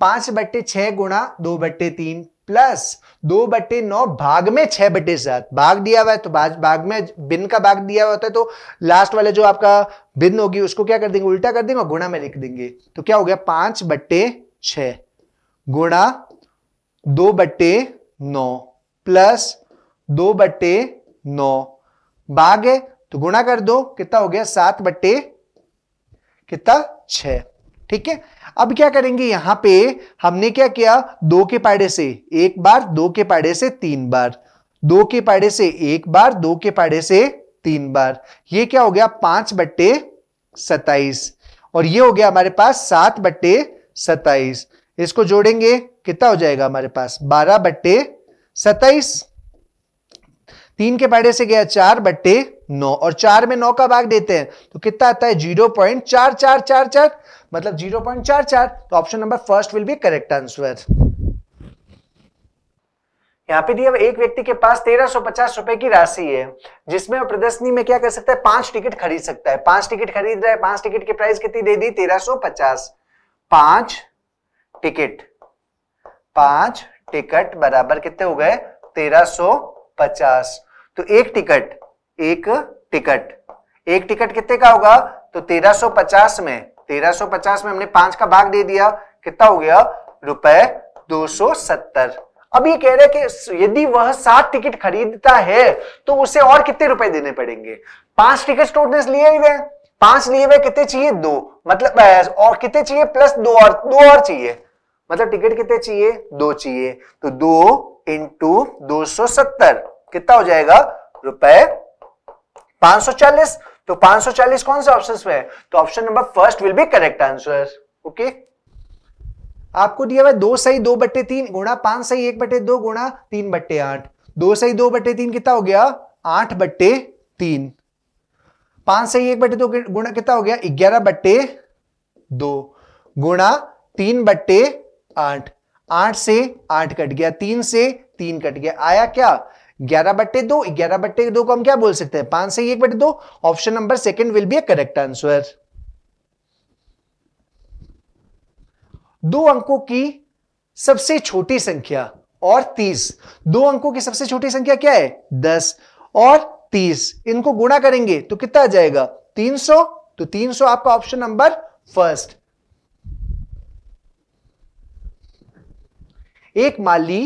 पांच बट्टे छह गुणा दो बट्टे तीन प्लस दो बटे नौ भाग में छह बटे सात भाग दिया हुआ है तो भाग में बिन का भाग दिया हुआ होता है तो लास्ट वाले जो आपका बिन होगी उसको क्या कर देंगे उल्टा कर देंगे और गुणा में लिख देंगे तो क्या हो गया पांच बट्टे छ गुणा दो बट्टे नौ प्लस दो बट्टे नौ भाग है तो गुणा कर दो कितना हो गया सात बट्टे कितना छ ठीक है अब क्या करेंगे यहां पे हमने क्या किया दो के पाड़े से एक बार दो के पाड़े से तीन बार दो के पाड़े से एक बार दो के पाड़े से तीन बार ये क्या हो गया पांच बट्टे सताइस और ये हो गया हमारे पास सात बट्टे सताइस इसको जोड़ेंगे कितना हो जाएगा हमारे पास बारह बट्टे सताइस तीन के पाड़े से गया चार बट्टे नौ और चार में नौ का भाग देते हैं तो कितना आता है जीरो पॉइंट चार चार चार चार मतलब 0.44 तो option number first will be correct answer यहाँ पे दिया एक व्यक्ति के पास तेरह सौ पचास रुपए की राशि है जिसमें वो प्रदर्शनी में क्या कर सकता है पांच टिकट खरीद सकता है पांच टिकट खरीद रहा है पांच टिकट की प्राइस कितनी दे दी तेरह सौ पचास पांच टिकट पांच टिकट बराबर कितने हो गए तेरह सो पचास तो एक टिकट एक टिकट एक टिकट कितने का होगा तो तेरह सो पचास में 1350 में हमने पांच का भाग दे दिया कितना हो गया रुपए दो अब ये कह रहे कि यदि वह सात टिकट खरीदता है तो उसे और कितने रुपए देने पड़ेंगे पांच टिकट तो लिए हुए पांच लिए हुए कितने चाहिए दो मतलब और कितने चाहिए प्लस दो और दो और चाहिए मतलब टिकट कितने चाहिए दो चाहिए तो दो इंटू दो सौ सत्तर कितना हो जाएगा रुपए पांच सौ चालीस तो 540 कौन से ऑप्शन में है तो option number first will be correct answer okay आपको दिया हुआ दो सही दो बट्टे तीन गुणा पांच सही एक बटे दो गुणा तीन बट्टे आठ दो सही दो बट्टे तीन कितना हो गया आठ बट्टे तीन पांच सही एक बटे दो गुणा कितना हो गया ग्यारह बट्टे दो गुणा तीन बट्टे आठ आठ से आठ कट गया तीन से तीन कट गया आया क्या ग्यारह बट्टे दो ग्यारह बट्टे दो को हम क्या बोल सकते हैं पांच से एक बटे दो option number second will be a correct answer दो अंकों की सबसे छोटी संख्या और तीस दो अंकों की सबसे छोटी संख्या क्या है दस और तीस इनको गुणा करेंगे तो कितना आ जाएगा तीन सौ तो तीन सौ आपका ऑप्शन नंबर फर्स्ट एक माली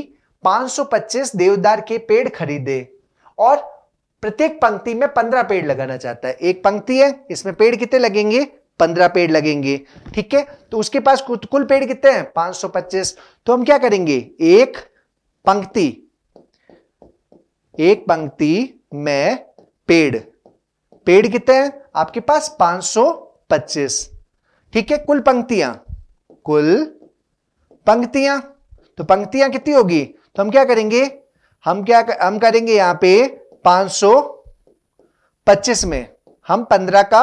525 देवदार के पेड़ खरीदे और प्रत्येक पंक्ति में 15 पेड़ लगाना चाहता है एक पंक्ति है इसमें पेड़ कितने लगेंगे पंद्रह पेड़ लगेंगे ठीक है तो उसके पास कुल पेड़ कितने हैं 525 तो हम क्या करेंगे एक पंक्ति एक पंक्ति में पेड़ पेड़ कितने हैं आपके पास 525 ठीक है कुल पंक्तियां कुल पंक्तियां तो पंक्तियां कितनी होगी तो हम क्या करेंगे हम क्या हम करेंगे यहां पे 525 में हम 15 का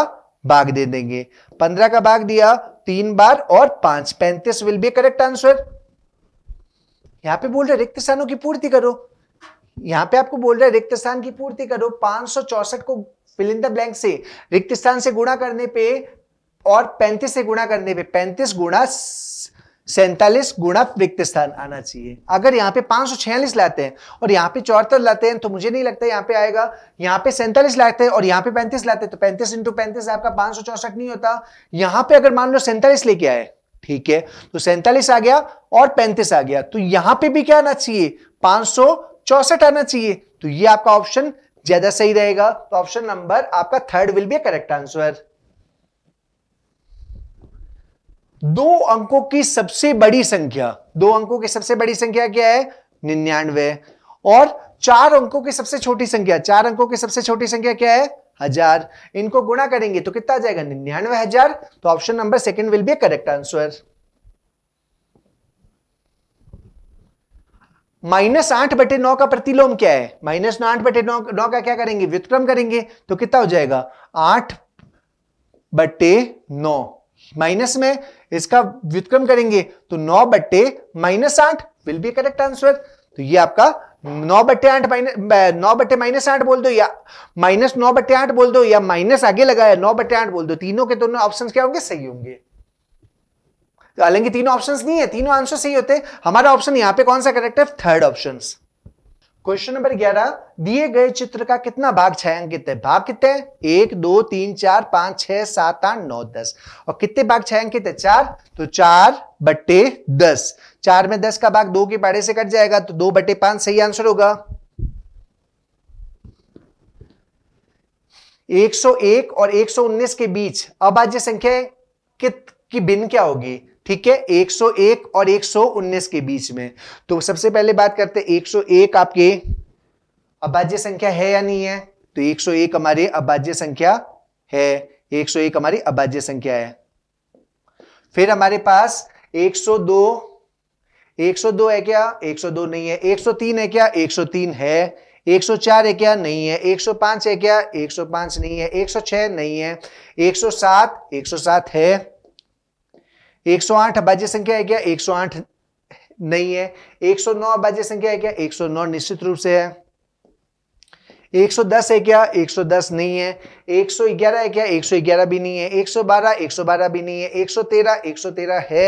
भाग दे देंगे 15 का भाग दिया तीन बार और पांच पैंतीस विल बी करेक्ट आंसर यहां पे बोल रहे रिक्त स्थानों की पूर्ति करो यहां पे आपको बोल रहे रिक्त स्थान की पूर्ति करो पांच को फिल इन द ब्लैंक से रिक्त स्थान से गुणा करने पे और 35 से गुणा करने पे 35 गुणा सैंतालीस गुणा रिक्त स्थान आना चाहिए अगर यहाँ पे छियालीस लाते हैं और यहाँ पे चौहत्तर लाते हैं तो मुझे नहीं लगता यहाँ पे आएगा यहाँ पे सैंतालीस लाते हैं और यहाँ पे पैंतीस लाते हैं तो पैंतीस इंटू पैंतीस आपका चौसठ नहीं होता यहाँ पे अगर मान लो सैंतालीस लेके आए ठीक है तो सैंतालीस आ गया और पैंतीस आ गया तो यहाँ पे भी क्या आना चाहिए पांच आना चाहिए तो ये आपका ऑप्शन ज्यादा सही रहेगा तो ऑप्शन नंबर आपका third will be correct answer दो अंकों की सबसे बड़ी संख्या दो अंकों की सबसे बड़ी संख्या क्या है निन्यानवे और चार अंकों की सबसे छोटी संख्या चार अंकों की सबसे छोटी संख्या क्या है हजार इनको गुणा करेंगे तो कितना आ जाएगा निन्यानवे हजार तो option number second will be correct answer minus आठ बटे नौ का प्रतिलोम क्या है माइनस आठ बटे नौ नौ का क्या करेंगे व्युत्क्रम करेंगे तो कितना हो जाएगा आठ बटे नौ माइनस में इसका व्युतक्रम करेंगे तो नौ बट्टे माइनस आठ विल बी करेक्ट आंसर तो ये आपका नौ बट्टे आठ माइनस नौ बट्टे माइनस आठ बोल दो या माइनस नौ बट्टे आठ बोल दो या माइनस आगे लगाया नौ बट्टे आठ बोल दो तीनों के दोनों ऑप्शन क्या होंगे सही होंगे हालांकि तीनों ऑप्शंस नहीं है तीनों आंसर सही होते हैं हमारा ऑप्शन यहाँ पे कौन सा करेक्ट है थर्ड ऑप्शंस क्वेश्चन नंबर ग्यारह दिए गए चित्र का कितना भाग छायांकित है भाग कितने एक दो तीन चार पांच छह सात आठ नौ दस और कितने भाग छायांकित है चार तो चार बट्टे दस चार में दस का भाग दो के पाड़े से कट जाएगा तो दो बटे पांच सही आंसर होगा 101 और 119 के बीच अभाज्य संख्या कित की भिन्न क्या होगी ठीक है 101 और 119 के बीच में तो सबसे पहले बात करते हैं 101 आपके अभाज्य संख्या है या नहीं है तो 101 हमारी अभाज्य संख्या है 101 हमारी अभाज्य संख्या है फिर हमारे पास 102 102 है क्या 102 नहीं है 103 है क्या 103 है 104 है क्या नहीं है 105 है क्या 105 नहीं है 106 नहीं है 107 107 है 108 अभाज्य संख्या है क्या 108 नहीं है 109 अभाज्य संख्या है क्या 109 निश्चित रूप से है 110 है क्या 110 नहीं है 111 है क्या 111 भी नहीं है 112 112 भी नहीं है 113 113 है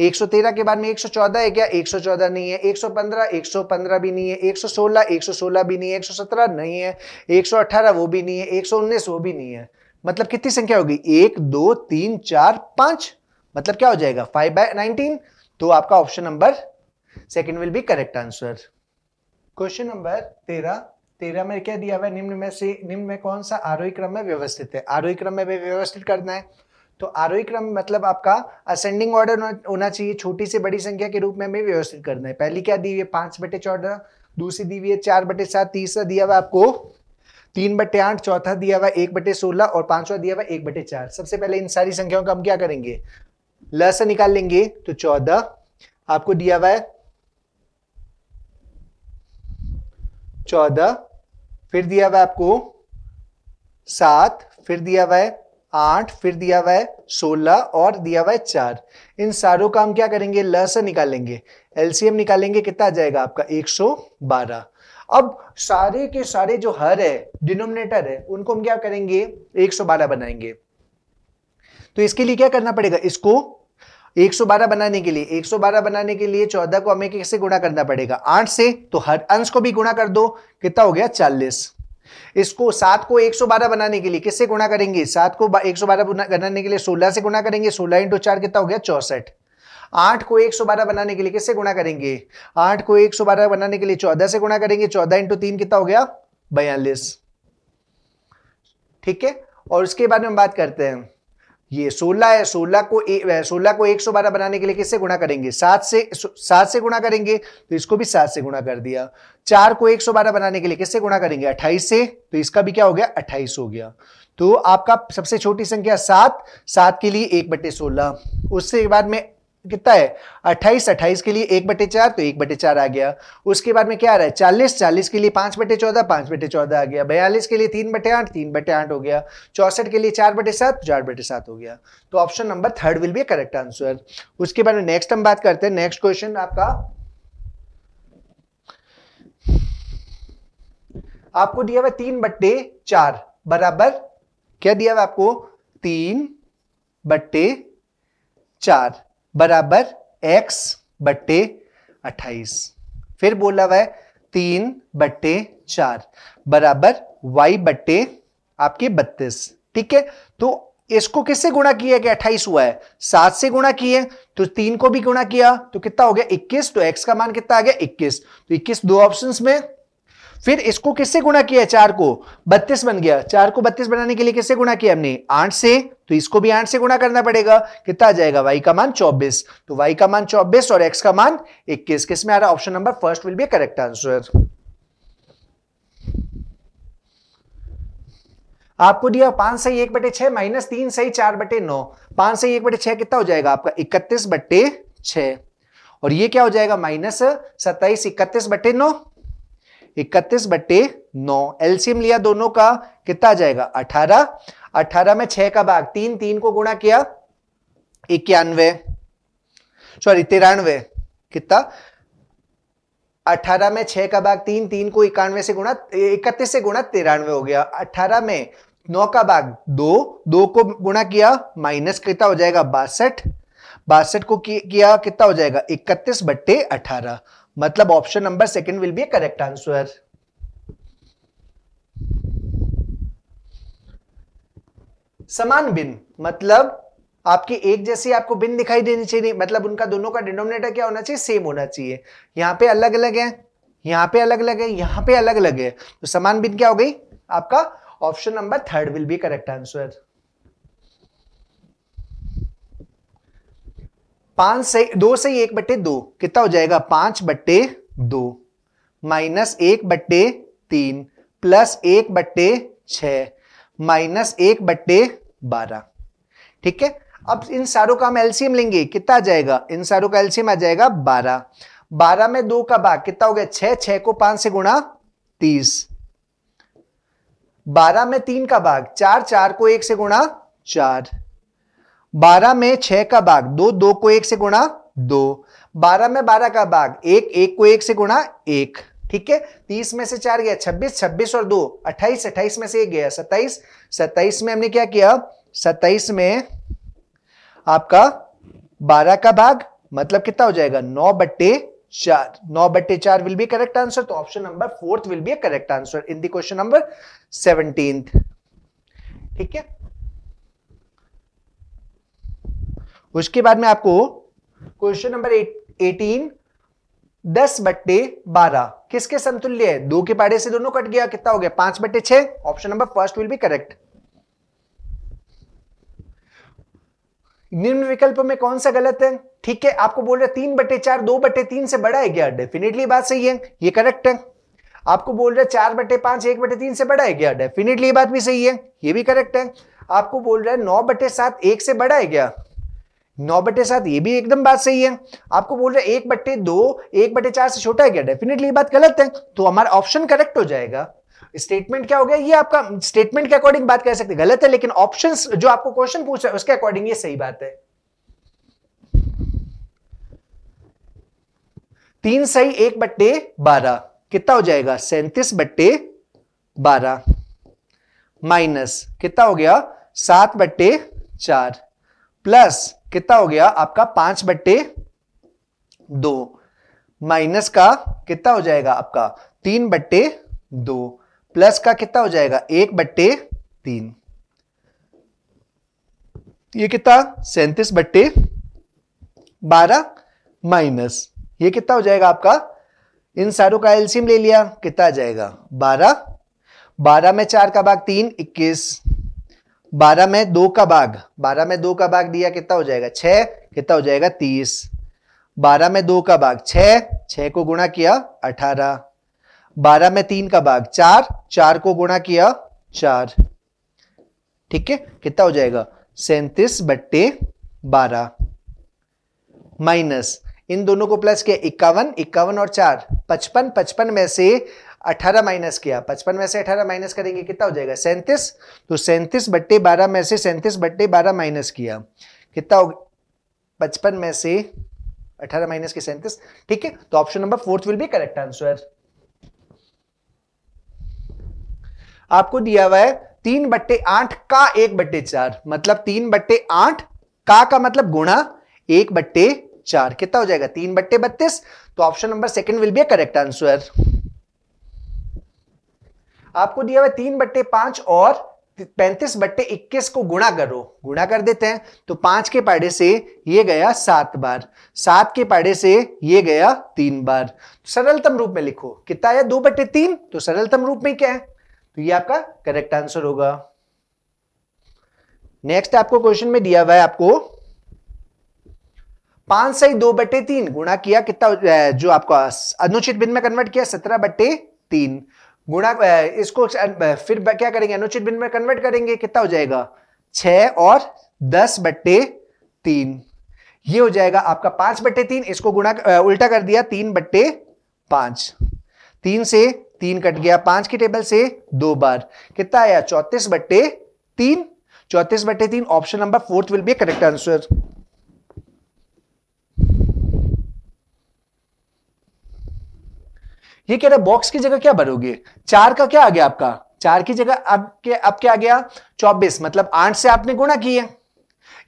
113 के बाद में 114 है क्या 114 नहीं है 115 115 भी नहीं है 116 116 भी नहीं है 117 नहीं है 118 वो भी नहीं है 119 वो भी नहीं है मतलब कितनी संख्या होगी एक दो तीन चार पांच मतलब क्या हो जाएगा फाइव बाय नाइनटीन तो आपका option number second will be correct answer question number तेरह तेरह में क्या दिया हुआ है निम्न में से निम्न में कौन सा आरोही क्रम में व्यवस्थित है आरोही क्रम में व्यवस्थित करना है तो आरोही क्रम मतलब आपका असेंडिंग ऑर्डर होना चाहिए छोटी से बड़ी संख्या के रूप में हमें व्यवस्थित करना है पहली क्या दी हुई है पांच बटे चौदह दूसरी दी हुई है चार बटे सात तीसरा दिया हुआ आपको तीन बटे आठ चौथा दिया हुआ एक बटे सोलह और पांचवा दिया हुआ एक बटे चार सबसे पहले इन सारी संख्याओं का हम क्या करेंगे लस से निकाल लेंगे तो चौदह आपको दिया हुआ है चौदह फिर दिया हुआ है आपको सात फिर दिया हुआ है आठ फिर दिया हुआ है सोलह और दिया हुआ है चार इन सारों का हम क्या करेंगे लस से निकालेंगे एलसीएम निकालेंगे कितना आ जाएगा आपका एक सौ बारह अब सारे के सारे जो हर है डिनोमिनेटर है उनको हम क्या करेंगे 112 बनाएंगे तो इसके लिए क्या करना पड़ेगा इसको 112 बनाने के लिए 112 बनाने के लिए 14 को हमें कैसे गुणा करना पड़ेगा 8 से तो हर अंश को भी गुणा कर दो कितना हो गया 40 इसको सात को 112 बनाने के लिए किससे गुणा करेंगे सात को 112 बारह बनाने के लिए 16 से गुणा करेंगे 16 इंटू चार कितना हो गया चौसठ आठ को एक सौ बारह बनाने के लिए किससे गुणा करेंगे आठ को एक सौ बारह बनाने के लिए चौदह से गुणा करेंगे चौदह इंटू तीन कितना हो गया बयालीस ठीक है और उसके बारे में बात करते हैं ये सोलह है सोलह को को एक सौ बारह बनाने के लिए किससे गुणा करेंगे सात से सात से गुणा करेंगे तो इसको भी सात से गुणा कर दिया चार को एक सौ बारह बनाने के लिए किससे गुणा करेंगे अट्ठाईस से तो इसका भी क्या हो गया अट्ठाईस हो गया तो आपका सबसे छोटी संख्या सात सात के लिए एक बटे सोलह उसके बाद में कितना है अट्ठाईस अट्ठाईस के लिए एक बटे चार तो एक बटे चार आ गया उसके बाद में क्या आ रहा है चालीस चालीस के लिए पांच बटे चौदह पांच बटे चौदह आ गया बयालीस के लिए तीन बटे आठ तीन बटे आठ हो गया चौसठ के लिए चार बटे सात चार बटे सात हो गया तो option number third will be correct answer उसके बाद में नेक्स्ट हम बात करते हैं नेक्स्ट क्वेश्चन आपका आपको दिया हुआ तीन बट्टे चार बराबर क्या दिया हुआ आपको तीन बट्टे चार बराबर एक्स बट्टे अट्ठाईस फिर बोला हुआ है तीन बट्टे चार बराबर वाई बट्टे आपके बत्तीस ठीक है तो इसको किससे गुणा किया गया अट्ठाईस हुआ है सात से गुणा किए तो तीन को भी गुणा किया तो कितना हो गया इक्कीस तो एक्स का मान कितना आ गया इक्कीस तो इक्कीस दो ऑप्शंस में फिर इसको किससे गुणा किया चार को बत्तीस बन गया चार को बत्तीस बनाने के लिए किससे गुणा किया हमने आठ से तो इसको भी आठ से गुणा करना पड़ेगा कितना आ जाएगा वाई का मान चौबीस तो वाई का मान चौबीस और एक्स का मान इक्कीस किस में आ रहा option number first will be correct answer आपको दिया पांच सही एक बटे छह माइनस तीन सही चार बटे नौ पांच सही एक बटे छह कितना हो जाएगा आपका इकतीस बटे छह और ये क्या हो जाएगा माइनस सत्ताईस इकतीस बटे नौ इकतीस बट्टे नौ एल्सियम लिया दोनों का कितना आ जाएगा अठारह अठारह में छह का भाग तीन तीन को गुणा किया इक्यानवे सॉरी तिरानवे कितना अठारह में छह का भाग तीन तीन को इक्यानवे से गुणा इकतीस से गुणा तिरानवे हो गया अठारह में नौ का भाग दो दो को गुणा किया माइनस कितना हो जाएगा बासठ बासठ को किया कितना हो जाएगा इकतीस बट्टे अठारह मतलब option number second will be correct answer समान बिन मतलब आपकी एक जैसी आपको बिन दिखाई देनी चाहिए मतलब उनका दोनों का डिनोमिनेटर क्या होना चाहिए सेम होना चाहिए यहां पे अलग अलग है यहाँ पे अलग अलग है यहाँ पे अलग अलग है तो समान बिन क्या हो गई आपका option number third will be correct answer पांच से दो से एक बट्टे दो कितना हो जाएगा पांच बट्टे दो माइनस एक बट्टे तीन प्लस एक बट्टे छ माइनस एक बट्टे बारह ठीक है अब इन सारों का हम एलसीएम लेंगे कितना आ जाएगा इन सारों का एलसीएम आ जाएगा बारह बारह में दो का भाग कितना हो गया छह छह को पांच से गुणा तीस बारह में तीन का भाग चार चार को एक से गुणा चार बारह में छ का भाग दो दो को एक से गुणा दो बारह में बारह का भाग एक एक को एक से गुणा एक ठीक है तीस में से चार गया छब्बीस छब्बीस और दो अट्ठाईस अट्ठाईस में से एक गया सत्ताईस सत्ताईस में हमने क्या किया सत्ताईस में आपका बारह का भाग मतलब कितना हो जाएगा नौ बट्टे चार नौ बट्टे चार विल बी करेक्ट आंसर तो option number fourth will be correct answer in the question number seventeen ठीक है उसके बाद में आपको क्वेश्चन नंबर एटीन दस बट्टे बारह किसके समतुल्य है दो के पाड़े से दोनों कट गया कितना हो गया पांच बट्टे छह option number first will be correct निम्न विकल्प में कौन सा गलत है ठीक है आपको बोल रहे तीन बटे चार दो बटे तीन से बड़ा है क्या डेफिनेटली बात सही है ये करेक्ट है आपको बोल रहे चार बटे पांच एक बटे तीन से बड़ा है क्या डेफिनेटली बात भी सही है ये भी करेक्ट है आपको बोल रहे नौ बटे सात एक से बड़ा है क्या नौ बटे सात ये भी एकदम बात सही है आपको बोल रहे एक बट्टे दो एक बटे चार से छोटा है क्या डेफिनेटली ये बात गलत है तो हमारा ऑप्शन करेक्ट हो जाएगा स्टेटमेंट क्या हो गया ये आपका स्टेटमेंट के अकॉर्डिंग बात कर सकते गलत है लेकिन ऑप्शन जो आपको क्वेश्चन पूछ रहा है उसके अकॉर्डिंग ये सही बात है तीन सही एक बट्टे बारह कितना हो जाएगा सैंतीस बट्टे बारह माइनस कितना हो गया सात बट्टे चार प्लस कितना हो गया आपका पांच बट्टे दो माइनस का कितना हो जाएगा आपका तीन बट्टे दो प्लस का कितना हो जाएगा एक बट्टे तीन ये कितना सैंतीस बट्टे बारह माइनस ये कितना हो जाएगा आपका इन सारों का एल्सियम ले लिया कितना आ जाएगा बारह बारह में चार का भाग तीन इक्कीस बारह में दो का भाग बारह में दो का भाग दिया कितना हो जाएगा छह कितना हो जाएगा तीस बारह में दो का भाग छह छह को गुणा किया अठारह बारह में तीन का भाग चार चार को गुणा किया चार ठीक है कितना हो जाएगा सैंतीस बट्टे बारह माइनस इन दोनों को प्लस किया इक्यावन इक्यावन और चार पचपन पचपन में से 18 माइनस किया 55 में से 18 माइनस करेंगे कितना हो जाएगा सैंतीस तो सैंतीस बट्टे बारह में से सैंतीस बट्टे बारह माइनस किया कितना हो पचपन में से 18 माइनस के सैंतीस ठीक है तो option number fourth will be correct answer आपको दिया हुआ है तीन बट्टे आठ का एक बट्टे चार मतलब तीन बट्टे आठ का का मतलब गुणा एक बट्टे चार कितना हो जाएगा तीन बट्टे बत्तीस तो option number second will be correct answer आपको दिया हुआ तीन बट्टे पांच और पैंतीस बट्टे इक्कीस को गुणा करो गुणा कर देते हैं तो पांच के पाड़े से ये गया सात बार सात के पाड़े से ये गया तीन बार तो सरलतम रूप में लिखो कितना आया दो बट्टे तीन तो सरलतम रूप में क्या है तो ये आपका करेक्ट आंसर होगा नेक्स्ट आपको क्वेश्चन में दिया हुआ है आपको पांच सही दो बट्टे तीन गुणा किया कितना जो आपको अनुचित बिन में कन्वर्ट किया सत्रह बट्टे तीन गुणा इसको फिर क्या करेंगे अनुचित बिंदु में कन्वर्ट करेंगे कितना हो जाएगा छह और दस बट्टे तीन ये हो जाएगा आपका पांच बट्टे तीन इसको गुणा उल्टा कर दिया तीन बट्टे पांच तीन से तीन कट गया पांच की टेबल से दो बार कितना आया चौतीस बट्टे तीन चौतीस बट्टे तीन option number fourth will be correct answer ये कह रहा है बॉक्स की जगह क्या भरोगे चार का क्या आ गया आपका चार की जगह आपके अब क्या आ गया चौबीस मतलब आठ से आपने गुणा किए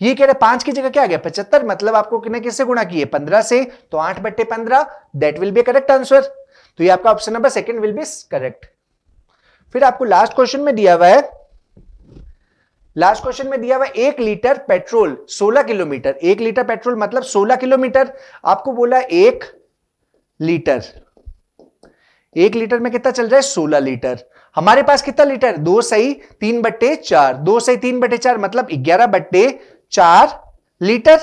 ये कह रहे पांच की जगह क्या आ गया पचहत्तर मतलब आपको कितने किससे गुणा किए पंद्रह से तो आठ बट्टे पंद्रह that will be correct answer तो ये आपका option number second will be correct फिर आपको लास्ट क्वेश्चन में दिया हुआ है लास्ट क्वेश्चन में दिया हुआ एक लीटर पेट्रोल 16 किलोमीटर एक लीटर पेट्रोल मतलब 16 किलोमीटर आपको बोला एक लीटर एक लीटर में कितना चल रहा है सोलह लीटर हमारे पास कितना लीटर दो सही तीन बट्टे चार दो सही तीन बटे चार मतलब ग्यारह बट्टे चार लीटर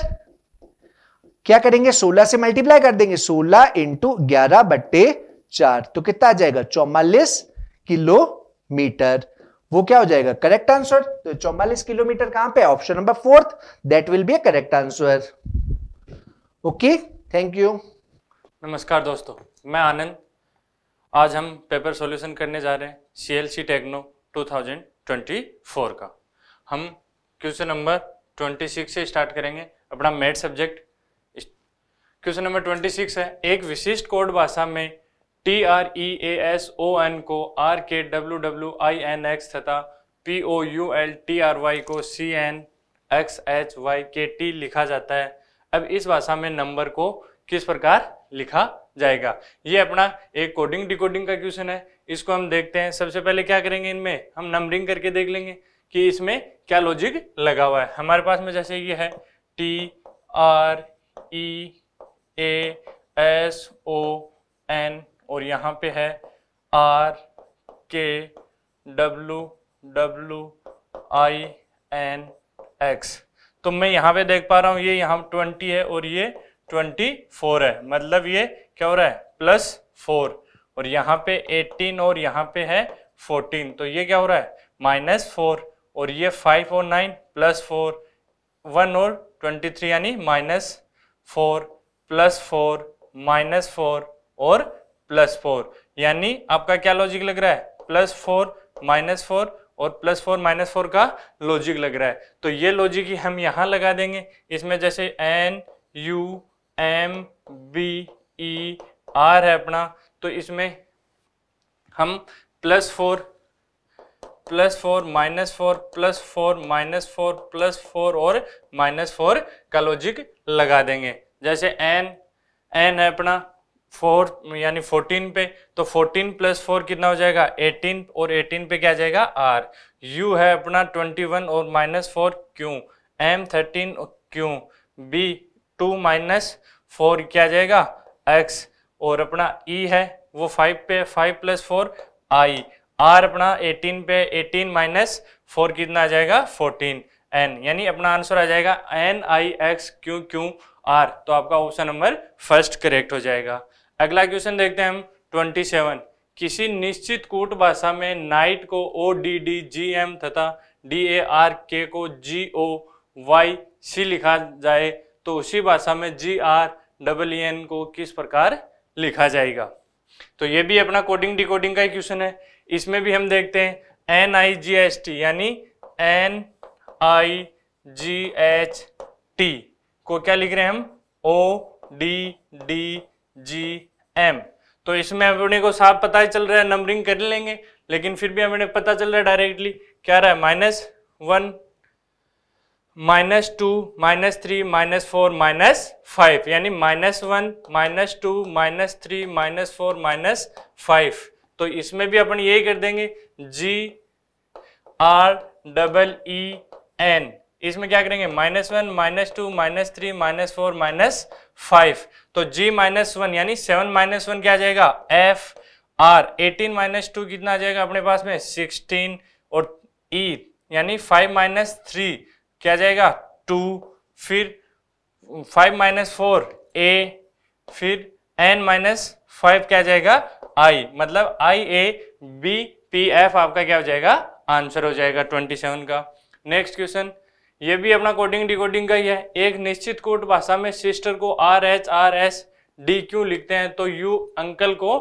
क्या करेंगे सोलह से मल्टीप्लाई कर देंगे सोलह इंटू ग्यारह बट्टे चार तो कितना आ जाएगा चौवालीस किलोमीटर वो क्या हो जाएगा करेक्ट आंसर तो चौवालीस किलोमीटर कहां पे option number fourth that will be correct answer okay thank you नमस्कार दोस्तों मैं आनंद आज हम पेपर सॉल्यूशन करने जा रहे हैं सी एल सी टेक्नो 2024 का हम क्वेश्चन नंबर 26 से स्टार्ट करेंगे अपना मैथ सब्जेक्ट क्वेश्चन नंबर 26 है एक विशिष्ट कोड भाषा में T R E A S O N को R K W W I N X तथा P O U L T R Y को C N X H Y K T लिखा जाता है अब इस भाषा में नंबर को किस प्रकार लिखा जाएगा ये अपना एक कोडिंग डिकोडिंग का क्वेश्चन है इसको हम देखते हैं सबसे पहले क्या करेंगे इनमें हम नंबरिंग करके देख लेंगे कि इसमें क्या लॉजिक लगा हुआ है हमारे पास में जैसे ये है T R E A S O N और यहाँ पे है R K W W I N X तो मैं यहाँ पे देख पा रहा हूँ ये यहाँ ट्वेंटी है और ये 24 है मतलब ये क्या हो रहा है प्लस 4 और यहाँ पे 18 और यहाँ पे है 14 तो ये क्या हो रहा है माइनस फोर और ये 5 और 9 प्लस फोर वन और 23 यानी minus four plus four minus four और प्लस फोर यानी आपका क्या लॉजिक लग रहा है प्लस फोर माइनस फोर और प्लस फोर माइनस फोर का लॉजिक लग रहा है तो ये लॉजिक ही हम यहाँ लगा देंगे इसमें जैसे N U M B E R है अपना तो इसमें हम plus four plus four minus four plus four minus four plus four और माइनस फोर का लॉजिक लगा देंगे जैसे एन एन है अपना फोर यानी फोर्टीन पे तो फोर्टीन प्लस फोर कितना हो जाएगा एटीन और एटीन पे क्या जाएगा आर यू है अपना ट्वेंटी वन और minus four Q M thirteen Q B two minus four क्या जाएगा एक्स और अपना ई e है वो फाइव पे five plus four I R अपना एटीन पे एटीन माइनस फोर कितना आ जाएगा फोर्टीन एन यानी अपना आंसर आ जाएगा N I X Q Q R तो आपका ऑप्शन नंबर फर्स्ट करेक्ट हो जाएगा अगला क्वेश्चन देखते हैं हम ट्वेंटी सेवन किसी निश्चित कूट भाषा में नाइट को O D D G M तथा डी ए आर के को जी ओ वाई सी लिखा जाए तो उसी भाषा में जी आर डबल एन को किस प्रकार लिखा जाएगा तो ये भी अपना कोडिंग डिकोडिंग का ही क्वेश्चन है इसमें भी हम देखते हैं N I G S T यानी N I G H T को क्या लिख रहे हैं हम O D D G M तो इसमें अपने को साफ पता ही चल रहा है नंबरिंग कर लेंगे लेकिन फिर भी हमें पता चल रहा है डायरेक्टली क्या रहा है minus one minus two minus three minus four minus five यानी minus one minus two minus three minus four minus five तो इसमें भी अपन यही कर देंगे G R double E N इसमें क्या करेंगे minus one minus two minus three minus four minus five तो जी माइनस वन यानी सेवन माइनस वन क्या आ जाएगा F R eighteen minus two कितना आ जाएगा अपने पास में सिक्सटीन और ई e, यानी फाइव माइनस थ्री क्या जाएगा टू फिर फाइव माइनस फोर ए फिर एन माइनस फाइव क्या जाएगा आई मतलब I A B P F आपका क्या हो जाएगा आंसर हो जाएगा ट्वेंटी सेवन का नेक्स्ट क्वेश्चन ये भी अपना कोडिंग डिकोडिंग का ही है एक निश्चित कोड भाषा में सिस्टर को R H R S D Q लिखते हैं तो यू अंकल को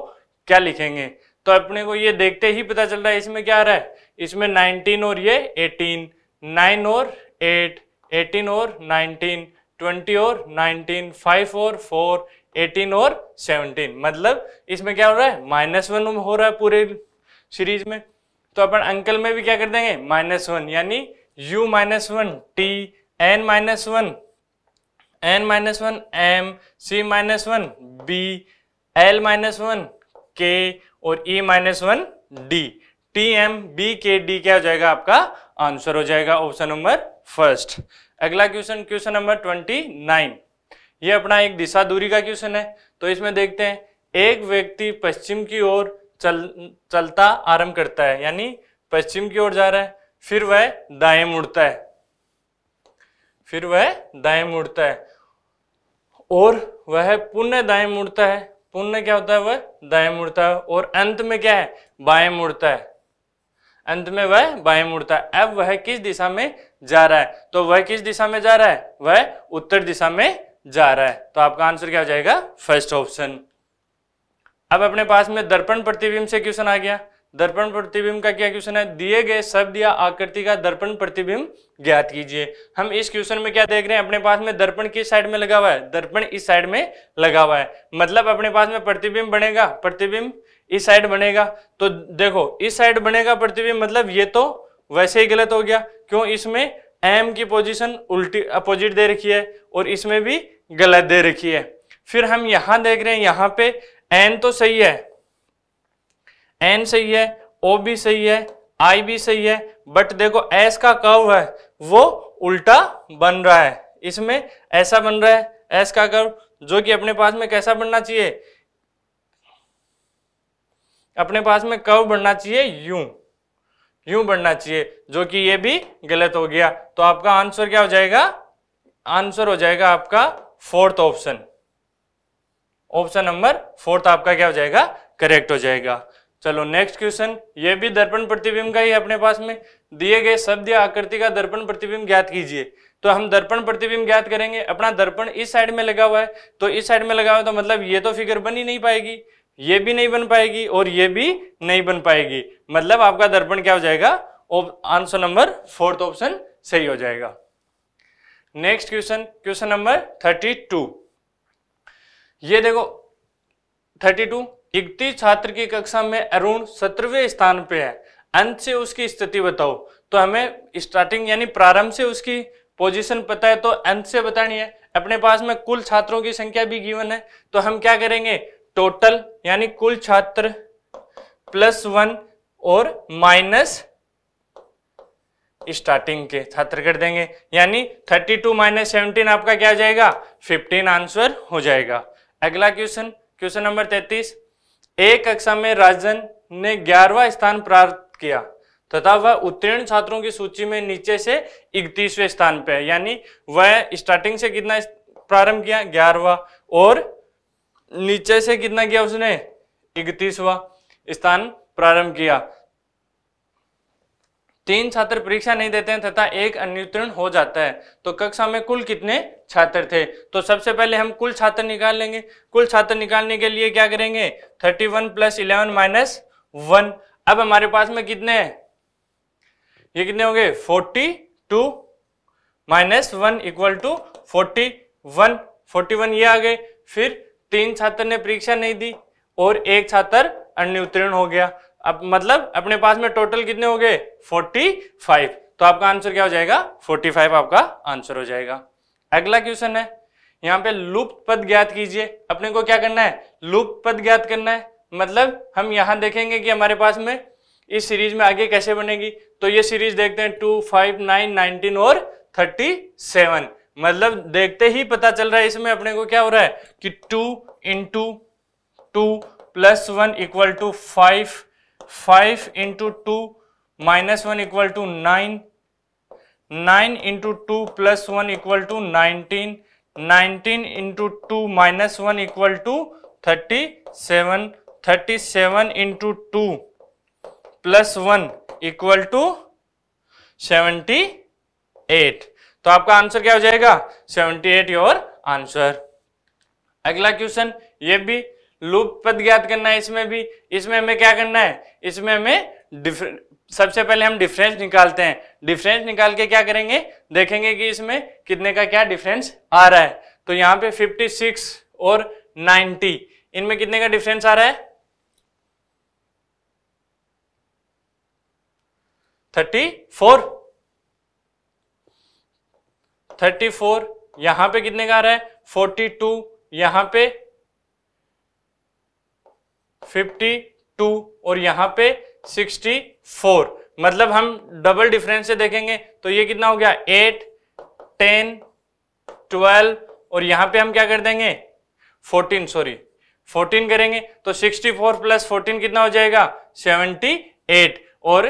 क्या लिखेंगे तो अपने को ये देखते ही पता चल रहा है इसमें क्या आ रहा है इसमें 19 और ये 18 9 और एट एटीन और नाइनटीन ट्वेंटी और नाइनटीन फाइव और फोर एटीन और सेवनटीन मतलब इसमें क्या हो रहा है माइनस वन हो रहा है पूरे सीरीज में तो अपन अंकल में भी क्या कर देंगे माइनस वन यानी u minus one T N minus one N minus one M C minus one B L minus one K और E e minus one D T M B K D क्या हो जाएगा आपका answer हो जाएगा option number first अगला question question number twenty nine ये अपना एक दिशा दूरी का क्वेश्चन है तो इसमें देखते हैं एक व्यक्ति पश्चिम की ओर चल चलता आरंभ करता है यानी पश्चिम की ओर जा रहा है फिर वह दाएं मुड़ता है फिर वह दाएं मुड़ता है और वह पुण्य दाएं मुड़ता है पुण्य क्या होता है वह दाएं मुड़ता है और अंत में क्या है बाएं मुड़ता है अंत में वह बाएं मुड़ता है अब वह किस दिशा में जा रहा है तो वह किस दिशा में जा रहा है वह उत्तर दिशा में जा रहा है तो आपका आंसर क्या हो जाएगा फर्स्ट ऑप्शन अब अपने पास में दर्पण प्रतिबिंब से क्वेश्चन आ गया दर्पण प्रतिबिंब का क्या क्वेश्चन है दिए गए शब्द या आकृति का दर्पण प्रतिबिंब ज्ञात कीजिए हम इस क्वेश्चन में क्या देख रहे हैं अपने पास में दर्पण किस साइड में लगा हुआ है दर्पण इस साइड में लगा हुआ है मतलब अपने पास में प्रतिबिंब बनेगा प्रतिबिंब इस साइड बनेगा तो देखो इस साइड बनेगा प्रतिबिंब मतलब ये तो वैसे ही गलत हो गया क्यों इसमें एम की पोजीशन उल्टी अपोजिट दे रखी है और इसमें भी गलत दे रखी है फिर हम यहां देख रहे हैं यहां पे एन तो सही है एन सही है ओ भी सही है आई भी सही है बट देखो एस का कर्व है वो उल्टा बन रहा है इसमें ऐसा बन रहा है एस का कर्व जो कि अपने पास में कैसा बनना चाहिए अपने पास में कब बनना चाहिए यू यू बनना चाहिए जो कि ये भी गलत हो गया तो आपका आंसर क्या हो जाएगा आंसर हो जाएगा आपका fourth option option number fourth आपका क्या हो जाएगा करेक्ट हो जाएगा चलो नेक्स्ट क्वेश्चन ये भी दर्पण प्रतिबिंब का ही अपने पास में दिए गए शब्द या आकृति का दर्पण प्रतिबिंब ज्ञात कीजिए तो हम दर्पण प्रतिबिंब ज्ञात करेंगे अपना दर्पण इस साइड में लगा हुआ है तो इस साइड में लगा हुआ है तो मतलब ये तो फिगर बन ही नहीं पाएगी ये भी नहीं बन पाएगी और ये भी नहीं बन पाएगी मतलब आपका दर्पण क्या हो जाएगा आंसर नंबर फोर्थ ऑप्शन सही हो जाएगा next question question number thirty two ये देखो थर्टी टू इकतीस छात्र की कक्षा में अरुण सत्रहवें स्थान पे है अंत से उसकी स्थिति बताओ तो हमें स्टार्टिंग यानी प्रारंभ से उसकी पोजीशन पता है तो अंत से बतानी है अपने पास में कुल छात्रों की संख्या भी गिवन है तो हम क्या करेंगे टोटल यानी कुल छात्र प्लस वन और माइनस स्टार्टिंग के छात्र कर देंगे यानी 32 टू माइनस सेवनटीन आपका क्या जाएगा 15 आंसर हो जाएगा अगला क्वेश्चन क्वेश्चन नंबर 33 एक कक्षा में राजन ने ग्यारहवा स्थान प्राप्त किया तथा वह उत्तीर्ण छात्रों की सूची में नीचे से इकतीसवें स्थान पे है यानी वह स्टार्टिंग से कितना प्रारंभ किया ग्यारहवा और नीचे से कितना किया उसने इकतीसवा स्थान प्रारंभ किया तीन छात्र परीक्षा नहीं देते हैं तथा एक अन्युत्तीर्ण हो जाता है तो कक्षा में कुल कितने छात्र थे तो सबसे पहले हम कुल छात्र निकाल लेंगे कुल छात्र निकालने के लिए क्या करेंगे thirty one plus eleven minus one अब हमारे पास में कितने हैं ये कितने होंगे forty two minus one equal to forty one forty one ये आ गए फिर तीन छात्र ने परीक्षा नहीं दी और एक छात्र अन्य उत्तीर्ण हो गया अब मतलब अपने पास में टोटल कितने हो गए 45 तो आपका आंसर क्या हो जाएगा 45 आपका आंसर हो जाएगा अगला क्वेश्चन है यहाँ पे लुप्त पद ज्ञात कीजिए अपने को क्या करना है लुप्त पद ज्ञात करना है मतलब हम यहाँ देखेंगे कि हमारे पास में इस सीरीज में आगे कैसे बनेगी तो ये सीरीज देखते हैं टू फाइव नाइन नाइनटीन और थर्टी सेवन मतलब देखते ही पता चल रहा है इसमें अपने को क्या हो रहा है कि two into two plus one equal to five five into two minus one equal to nine nine into two plus one equal to nineteen nineteen into two minus one equal to thirty seven thirty seven into two plus one equal to seventy eight तो आपका answer क्या हो जाएगा 78 your answer अगला question ये भी loop पद ज्ञात करना है इसमें भी इसमें हमें क्या करना है इसमें हमें सबसे पहले हम डिफरेंस निकालते हैं डिफरेंस निकाल के क्या करेंगे देखेंगे कि इसमें कितने का क्या डिफरेंस आ रहा है तो यहाँ पे 56 और 90 इनमें कितने का डिफरेंस आ रहा है 34 थर्टी फोर यहां पर कितने का आ रहा है फोर्टी टू यहां पर फिफ्टी टू और यहां पे सिक्सटी फोर मतलब हम डबल डिफरेंस से देखेंगे तो ये कितना हो गया एट टेन ट्वेल्व और यहां पे हम क्या कर देंगे फोर्टीन सॉरी फोर्टीन करेंगे तो सिक्सटी फोर प्लस फोर्टीन कितना हो जाएगा सेवेंटी एट और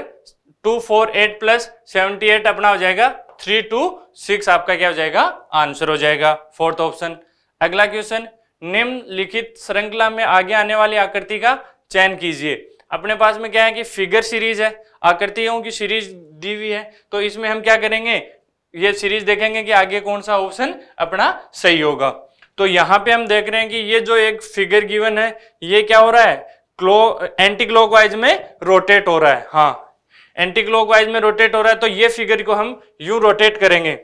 two four eight plus seventy eight अपना हो जाएगा थ्री टू सिक्स आपका क्या हो जाएगा आंसर हो जाएगा फोर्थ ऑप्शन अगला क्वेश्चन निम्नलिखित श्रृंखला में आगे आने वाली आकृति का चयन कीजिए अपने पास में क्या है कि फिगर सीरीज है आकृतियों की सीरीज दी हुई है तो इसमें हम क्या करेंगे ये सीरीज देखेंगे कि आगे कौन सा ऑप्शन अपना सही होगा तो यहाँ पे हम देख रहे हैं कि ये जो एक फिगर गिवन है ये क्या हो रहा है क्लो एंटी क्लॉकवाइज में रोटेट हो रहा है हाँ एंटी क्लॉकवाइज में रोटेट हो रहा है तो ये फिगर को हम यू रोटेट करेंगे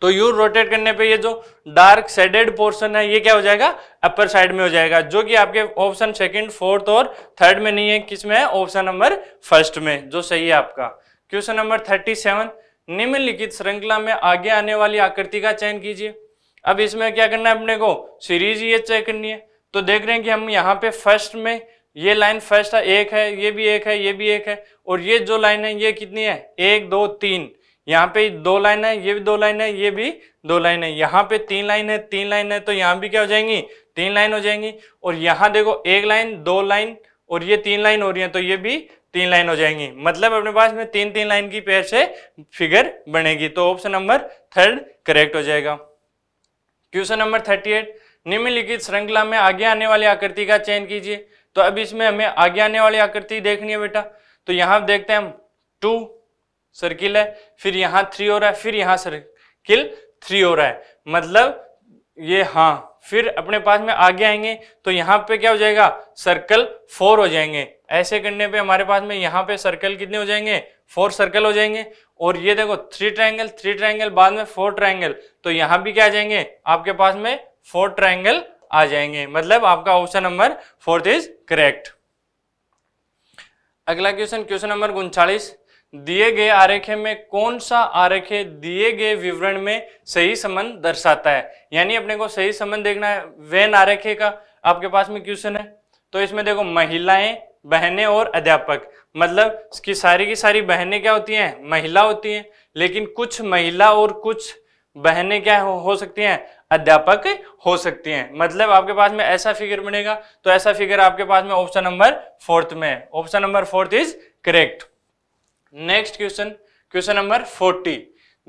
तो यू रोटेट करने पे ये जो डार्क सेडेड पोर्शन है ये क्या हो जाएगा अपर साइड में हो जाएगा जो कि आपके ऑप्शन सेकंड फोर्थ और थर्ड में नहीं है किस में है ऑप्शन नंबर फर्स्ट में जो सही है आपका क्वेश्चन नंबर थर्टी सेवन निम्नलिखित श्रृंखला में आगे आने वाली आकृति का चयन कीजिए अब इसमें क्या करना है अपने को सीरीज ये चेक करनी है तो देख रहे हैं कि हम यहाँ पे फर्स्ट में ये लाइन फर्स्ट है एक है ये भी एक है ये भी एक है और ये जो लाइन है ये कितनी है एक दो तीन यहाँ पे दो लाइन है ये भी दो लाइन है ये भी दो लाइन है यहाँ पे तीन लाइन है तीन लाइन है तो यहाँ भी क्या हो जाएंगी तीन लाइन हो जाएंगी और यहाँ देखो एक लाइन दो लाइन और ये तीन लाइन हो रही है तो ये भी तीन लाइन हो जाएंगी मतलब अपने पास में तीन तीन लाइन की पेयर से फिगर बनेगी तो ऑप्शन नंबर थर्ड करेक्ट हो जाएगा क्वेश्चन नंबर थर्टी एट निम्नलिखित श्रृंखला में आगे आने वाली आकृति का चयन कीजिए तो अब इसमें हमें आगे आने वाली आकृति देखनी है बेटा तो यहाँ देखते हैं हम टू सर्किल है फिर यहाँ थ्री हो रहा है फिर यहाँ सर्किल थ्री हो रहा है मतलब ये हाँ फिर अपने पास में आगे आएंगे तो यहाँ पे क्या हो जाएगा सर्कल फोर हो जाएंगे ऐसे करने पे हमारे पास में यहाँ पे सर्कल कितने हो जाएंगे फोर सर्कल हो जाएंगे और ये देखो थ्री ट्राइंगल थ्री ट्राइंगल बाद में फोर ट्राइंगल तो यहाँ भी क्या आ जाएंगे आपके पास में फोर ट्राइंगल आ जाएंगे मतलब आपका option number fourth is correct अगला क्वेश्चन क्वेश्चन नंबर उनचालीस दिए गए आरेखे में कौन सा आरेखे दिए गए विवरण में सही संबंध दर्शाता है यानी अपने को सही संबंध देखना है वेन आरेखे का आपके पास में क्वेश्चन है तो इसमें देखो महिलाएं बहनें और अध्यापक मतलब इसकी सारी की सारी बहने क्या होती हैं महिला होती हैं लेकिन कुछ महिला और कुछ बहने क्या हो, हो सकती हैं अध्यापक हो सकती हैं मतलब आपके पास में ऐसा फिगर बनेगा तो ऐसा फिगर आपके पास में ऑप्शन नंबर फोर्थ में है option number fourth is correct next question question number forty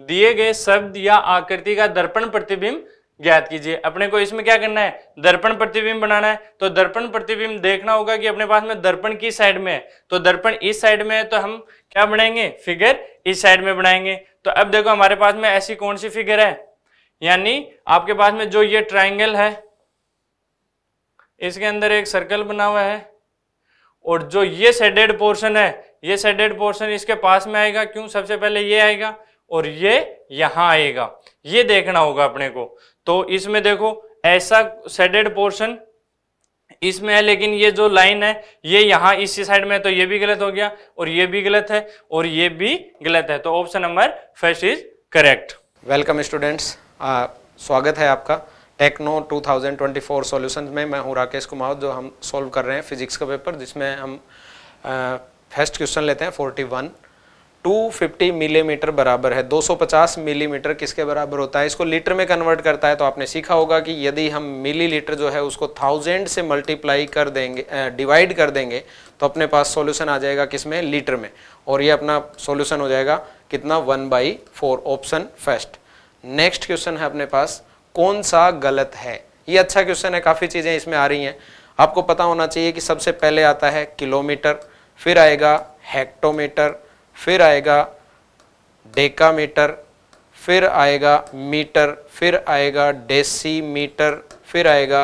दिए गए शब्द या आकृति का दर्पण प्रतिबिंब ज्ञात कीजिए अपने को इसमें क्या करना है दर्पण प्रतिबिंब बनाना है तो दर्पण प्रतिबिंब देखना होगा कि अपने पास में दर्पण किस साइड में है तो दर्पण इस साइड में है तो हम क्या बनाएंगे फिगर इस साइड में बनाएंगे तो अब देखो हमारे पास में ऐसी कौन सी फिगर है यानी आपके पास में जो ये ट्राइंगल है इसके अंदर एक सर्कल बना हुआ है और जो ये सेडेड पोर्शन है ये सेडेड पोर्शन इसके पास में आएगा क्यों सबसे पहले ये आएगा और ये यहां आएगा ये देखना होगा अपने को तो इसमें देखो ऐसा सेडेड पोर्शन इसमें है लेकिन ये जो लाइन है ये यहां इसी साइड में है तो ये भी गलत हो गया और ये भी गलत है और ये भी गलत है तो option number first is correct welcome students आ, स्वागत है आपका टेक्नो 2024 सॉल्यूशंस में मैं हूं राकेश कुमार जो हम सॉल्व कर रहे हैं फिजिक्स का पेपर जिसमें हम फर्स्ट क्वेश्चन लेते हैं 41 250 मिलीमीटर mm बराबर है 250 मिलीमीटर mm किसके बराबर होता है इसको लीटर में कन्वर्ट करता है तो आपने सीखा होगा कि यदि हम मिलीलीटर जो है उसको थाउजेंड से मल्टीप्लाई कर देंगे डिवाइड कर देंगे तो अपने पास सॉल्यूशन आ जाएगा किसमें लीटर में और ये अपना सॉल्यूशन हो जाएगा कितना one by four option first next question है अपने पास कौन सा गलत है ये अच्छा क्वेश्चन है काफ़ी चीज़ें इसमें आ रही हैं आपको पता होना चाहिए कि सबसे पहले आता है किलोमीटर फिर आएगा हेक्टोमीटर फिर आएगा डेकामीटर फिर आएगा मीटर फिर आएगा डेसीमीटर फिर आएगा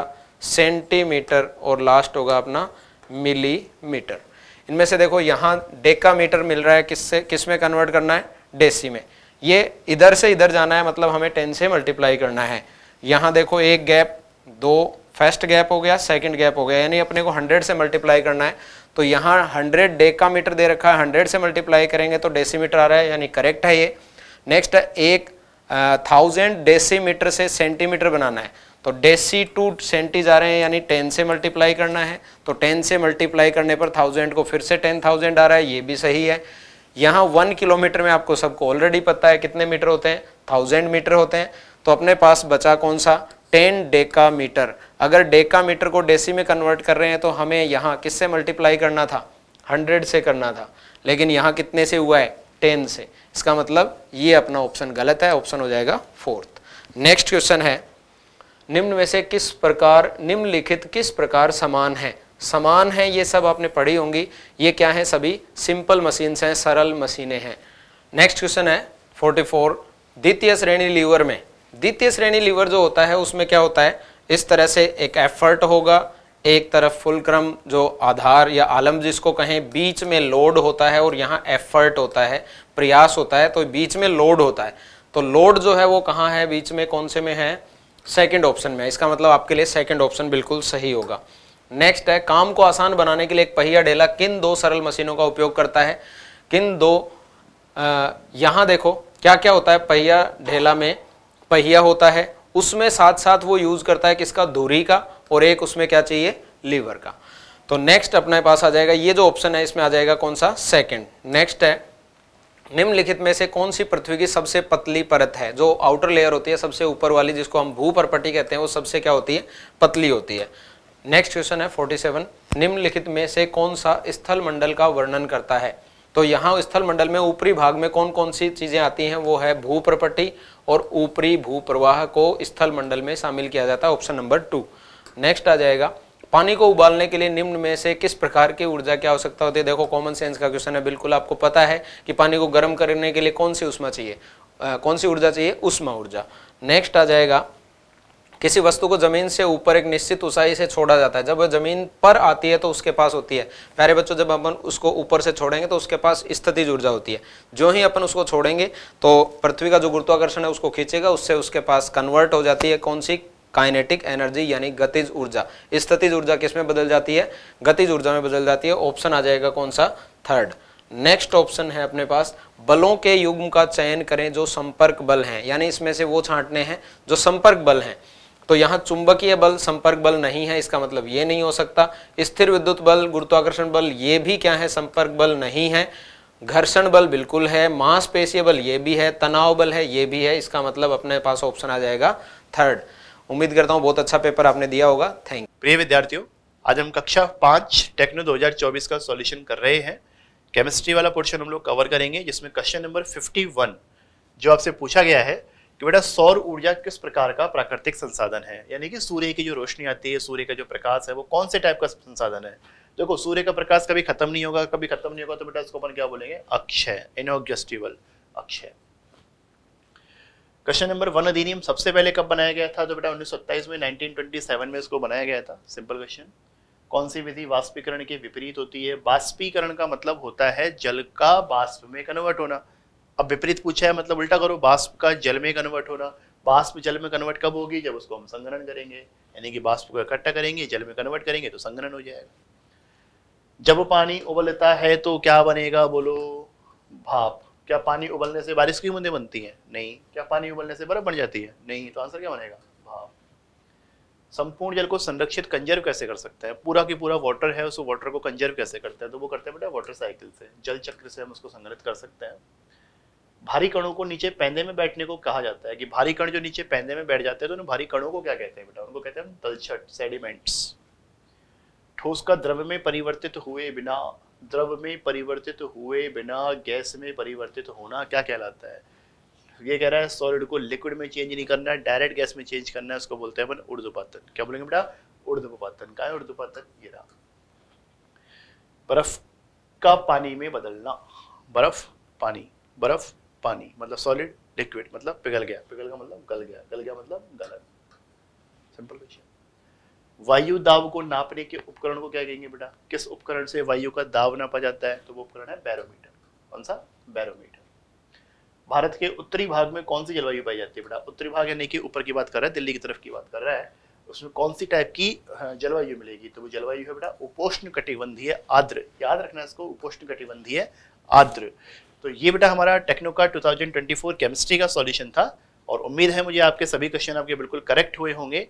सेंटीमीटर और लास्ट होगा अपना मिलीमीटर इनमें से देखो यहाँ डेकामीटर मिल रहा है किससे किस में कन्वर्ट करना है डेसी में ये इधर से इधर जाना है मतलब हमें टेन से मल्टीप्लाई करना है यहाँ देखो एक गैप दो फर्स्ट गैप हो गया सेकंड गैप हो गया यानी अपने को 100 से मल्टीप्लाई करना है तो यहाँ 100 का मीटर दे रखा है 100 से मल्टीप्लाई करेंगे तो डेसीमीटर आ रहा है यानी करेक्ट है ये नेक्स्ट एक थाउजेंड डेसीमीटर से सेंटीमीटर बनाना है तो डेसी टू सेंटी जा रहे हैं यानी टेन से मल्टीप्लाई करना है तो टेन से मल्टीप्लाई करने पर थाउजेंड को फिर से टेन थाउजेंड आ रहा है ये भी सही है यहाँ वन किलोमीटर में आपको सबको ऑलरेडी पता है कितने मीटर होते हैं थाउजेंड मीटर होते हैं तो अपने पास बचा कौन सा टेन डेका मीटर अगर डेका मीटर को डेसी में कन्वर्ट कर रहे हैं तो हमें यहाँ किससे मल्टीप्लाई करना था हंड्रेड से करना था लेकिन यहाँ कितने से हुआ है टेन से इसका मतलब ये अपना ऑप्शन गलत है ऑप्शन हो जाएगा फोर्थ नेक्स्ट क्वेश्चन है निम्न में से किस प्रकार निम्नलिखित किस प्रकार समान है समान हैं ये सब आपने पढ़ी होंगी ये क्या है सभी सिंपल मशीन्स हैं सरल मशीनें हैं नेक्स्ट क्वेश्चन है 44 द्वितीय श्रेणी लीवर में द्वितीय श्रेणी लीवर जो होता है उसमें क्या होता है इस तरह से एक एफर्ट होगा एक तरफ फुल क्रम जो आधार या आलम जिसको कहें बीच में लोड होता है और यहाँ एफर्ट होता है प्रयास होता है तो बीच में लोड होता है तो लोड जो है वो कहाँ है बीच में कौन से में है सेकंड ऑप्शन में इसका मतलब आपके लिए सेकंड ऑप्शन बिल्कुल सही होगा नेक्स्ट है काम को आसान बनाने के लिए एक पहिया ढेला किन दो सरल मशीनों का उपयोग करता है किन दो यहां यहाँ देखो क्या क्या होता है पहिया ढेला में पहिया होता है उसमें साथ साथ वो यूज करता है किसका धूरी का और एक उसमें क्या चाहिए लीवर का तो नेक्स्ट अपने पास आ जाएगा ये जो ऑप्शन है इसमें आ जाएगा कौन सा सेकंड नेक्स्ट है निम्नलिखित में से कौन सी पृथ्वी की सबसे पतली परत है जो आउटर लेयर होती है सबसे ऊपर वाली जिसको हम भू भूपरपटी कहते हैं वो सबसे क्या होती है पतली होती है नेक्स्ट क्वेश्चन है 47 निम्नलिखित में से कौन सा स्थल मंडल का वर्णन करता है तो यहाँ स्थल मंडल में ऊपरी भाग में कौन कौन सी चीज़ें आती हैं वो है भू भूप्रपट्टी और ऊपरी भू प्रवाह को स्थल मंडल में शामिल किया जाता है ऑप्शन नंबर टू नेक्स्ट आ जाएगा पानी को उबालने के लिए निम्न में से किस प्रकार की ऊर्जा की आवश्यकता होती है देखो कॉमन सेंस का क्वेश्चन है बिल्कुल आपको पता है कि पानी को गर्म करने के लिए कौन सी उष्मा चाहिए आ, कौन सी ऊर्जा चाहिए उष्मा ऊर्जा नेक्स्ट आ जाएगा किसी वस्तु को जमीन से ऊपर एक निश्चित ऊंचाई से छोड़ा जाता है जब वह जमीन पर आती है तो उसके पास होती है प्यारे बच्चों जब अपन उसको ऊपर से छोड़ेंगे तो उसके पास स्थितिज ऊर्जा होती है जो ही अपन उसको छोड़ेंगे तो पृथ्वी का जो गुरुत्वाकर्षण है उसको खींचेगा उससे उसके पास कन्वर्ट हो जाती है कौन सी काइनेटिक एनर्जी यानी गतिज ऊर्जा स्थितिज ऊर्जा किस में बदल जाती है गतिज ऊर्जा में बदल जाती है ऑप्शन आ जाएगा कौन सा थर्ड नेक्स्ट ऑप्शन है अपने पास बलों के युग्म का चयन करें जो संपर्क बल हैं यानी इसमें से वो छांटने हैं जो संपर्क बल हैं तो यहाँ चुंबकीय बल संपर्क बल नहीं है इसका मतलब ये नहीं हो सकता स्थिर विद्युत बल गुरुत्वाकर्षण बल ये भी क्या है संपर्क बल नहीं है घर्षण बल बिल्कुल है मांसपेशीय बल ये भी है तनाव बल है ये भी है इसका मतलब अपने पास ऑप्शन आ जाएगा थर्ड उम्मीद करता हूँ बहुत अच्छा पेपर आपने दिया होगा थैंक प्रिय विद्यार्थियों आज हम कक्षा पाँच टेक्नो 2024 का सॉल्यूशन कर रहे हैं केमिस्ट्री वाला पोर्शन हम लोग कवर करेंगे जिसमें क्वेश्चन नंबर 51 जो आपसे पूछा गया है कि बेटा सौर ऊर्जा किस प्रकार का प्राकृतिक संसाधन है यानी कि सूर्य की जो रोशनी आती है सूर्य का जो प्रकाश है वो कौन से टाइप का संसाधन है देखो सूर्य का प्रकाश कभी खत्म नहीं होगा कभी खत्म नहीं होगा तो बेटा इसको अपन क्या बोलेंगे अक्षय इनोगेस्टिवल अक्षय क्वेश्चन नंबर वन अधिनियम सबसे पहले कब बनाया गया था तो बेटा उन्नीस में 1927 में इसको बनाया गया था सिंपल क्वेश्चन कौन सी विधि वाष्पीकरण के विपरीत होती है वाष्पीकरण का मतलब होता है जल का वाष्प में कन्वर्ट होना अब विपरीत पूछा है मतलब उल्टा करो बाष्प का जल में कन्वर्ट होना बाष्प जल में कन्वर्ट कब होगी जब उसको हम संग्रहण करेंगे यानी कि बाष्प को इकट्ठा करेंगे जल में कन्वर्ट करेंगे तो संग्रहण हो जाएगा जब पानी उबलता है तो क्या बनेगा बोलो भाप क्या पानी उबलने से बारिश की बूंदे बनती है नहीं क्या पानी उबलने से बर्फ बन जाती है नहीं तो आंसर क्या बनेगा भाप संपूर्ण जल को संरक्षित कंजर्व कैसे कर सकते हैं पूरा की पूरा वाटर है उस वाटर को कंजर्व कैसे करते हैं तो वो करते हैं बेटा वाटर साइकिल से जल चक्र से हम उसको संग्रहित कर सकते हैं भारी कणों को नीचे पैंदे में बैठने को कहा जाता है कि भारी कण जो नीचे पैंदे में बैठ जाते हैं तो उन भारी कणों को क्या कहते हैं बेटा उनको कहते हैं तलछट सेडिमेंट्स ठोस का द्रव में परिवर्तित हुए बिना द्रव में परिवर्तित हुए बिना गैस में परिवर्तित होना क्या कहलाता है ये कह रहा है सॉलिड को लिक्विड में चेंज नहीं करना है डायरेक्ट गैस में चेंज करना है उसको बोलते हैं अपन उर्दुपातन क्या बोलेंगे बेटा उर्दुपातन का है उर्दुपातन ये रहा बर्फ का पानी में बदलना बर्फ पानी बर्फ पानी मतलब सॉलिड लिक्विड मतलब पिघल गया पिघल का मतलब गल गया गल गया मतलब गलत सिंपल क्वेश्चन वायु दाब को नापने के उपकरण को क्या कहेंगे बेटा किस उपकरण से वायु का दाब नापा जाता है तो वो उपकरण है बैरोमीटर कौन सा बैरोमीटर भारत के उत्तरी भाग में कौन सी जलवायु पाई जाती है बेटा उत्तरी भाग यानी कि ऊपर की बात कर रहा है दिल्ली की तरफ की बात कर रहा है उसमें कौन सी टाइप की हाँ, जलवायु मिलेगी तो वो जलवायु है बेटा उपोष्ण कटिबंधीय आद्र याद रखना इसको उपोष्ण कटिबंधीय आद्र तो ये बेटा हमारा टेक्नो का 2024 केमिस्ट्री का सॉल्यूशन था और उम्मीद है मुझे आपके सभी क्वेश्चन आपके बिल्कुल करेक्ट हुए होंगे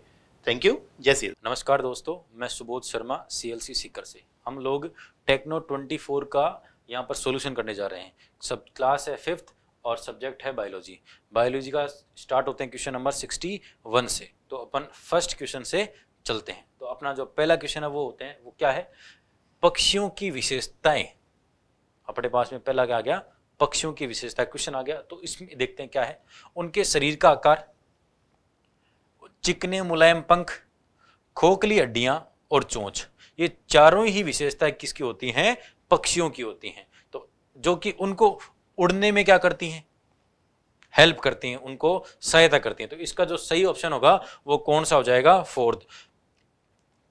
थैंक यू जय सी नमस्कार दोस्तों मैं सुबोध शर्मा सी एल सीकर से हम लोग टेक्नो 24 का यहाँ पर सोल्यूशन करने जा रहे हैं सब क्लास है फिफ्थ और सब्जेक्ट है बायोलॉजी बायोलॉजी का स्टार्ट होते हैं क्वेश्चन नंबर सिक्सटी वन से तो अपन फर्स्ट क्वेश्चन से चलते हैं तो अपना जो पहला क्वेश्चन है वो होते हैं वो क्या है पक्षियों की विशेषताएं अपने पास में पहला क्या आ गया पक्षियों की विशेषता क्वेश्चन आ गया तो इसमें देखते हैं क्या है उनके शरीर का आकार चिकने मुलायम पंख खोखली हड्डियां और चोंच ये चारों ही विशेषताएं किसकी होती हैं पक्षियों की होती हैं तो जो कि उनको उड़ने में क्या करती हैं हेल्प करती हैं उनको सहायता करती हैं तो इसका जो सही ऑप्शन होगा वो कौन सा हो जाएगा फोर्थ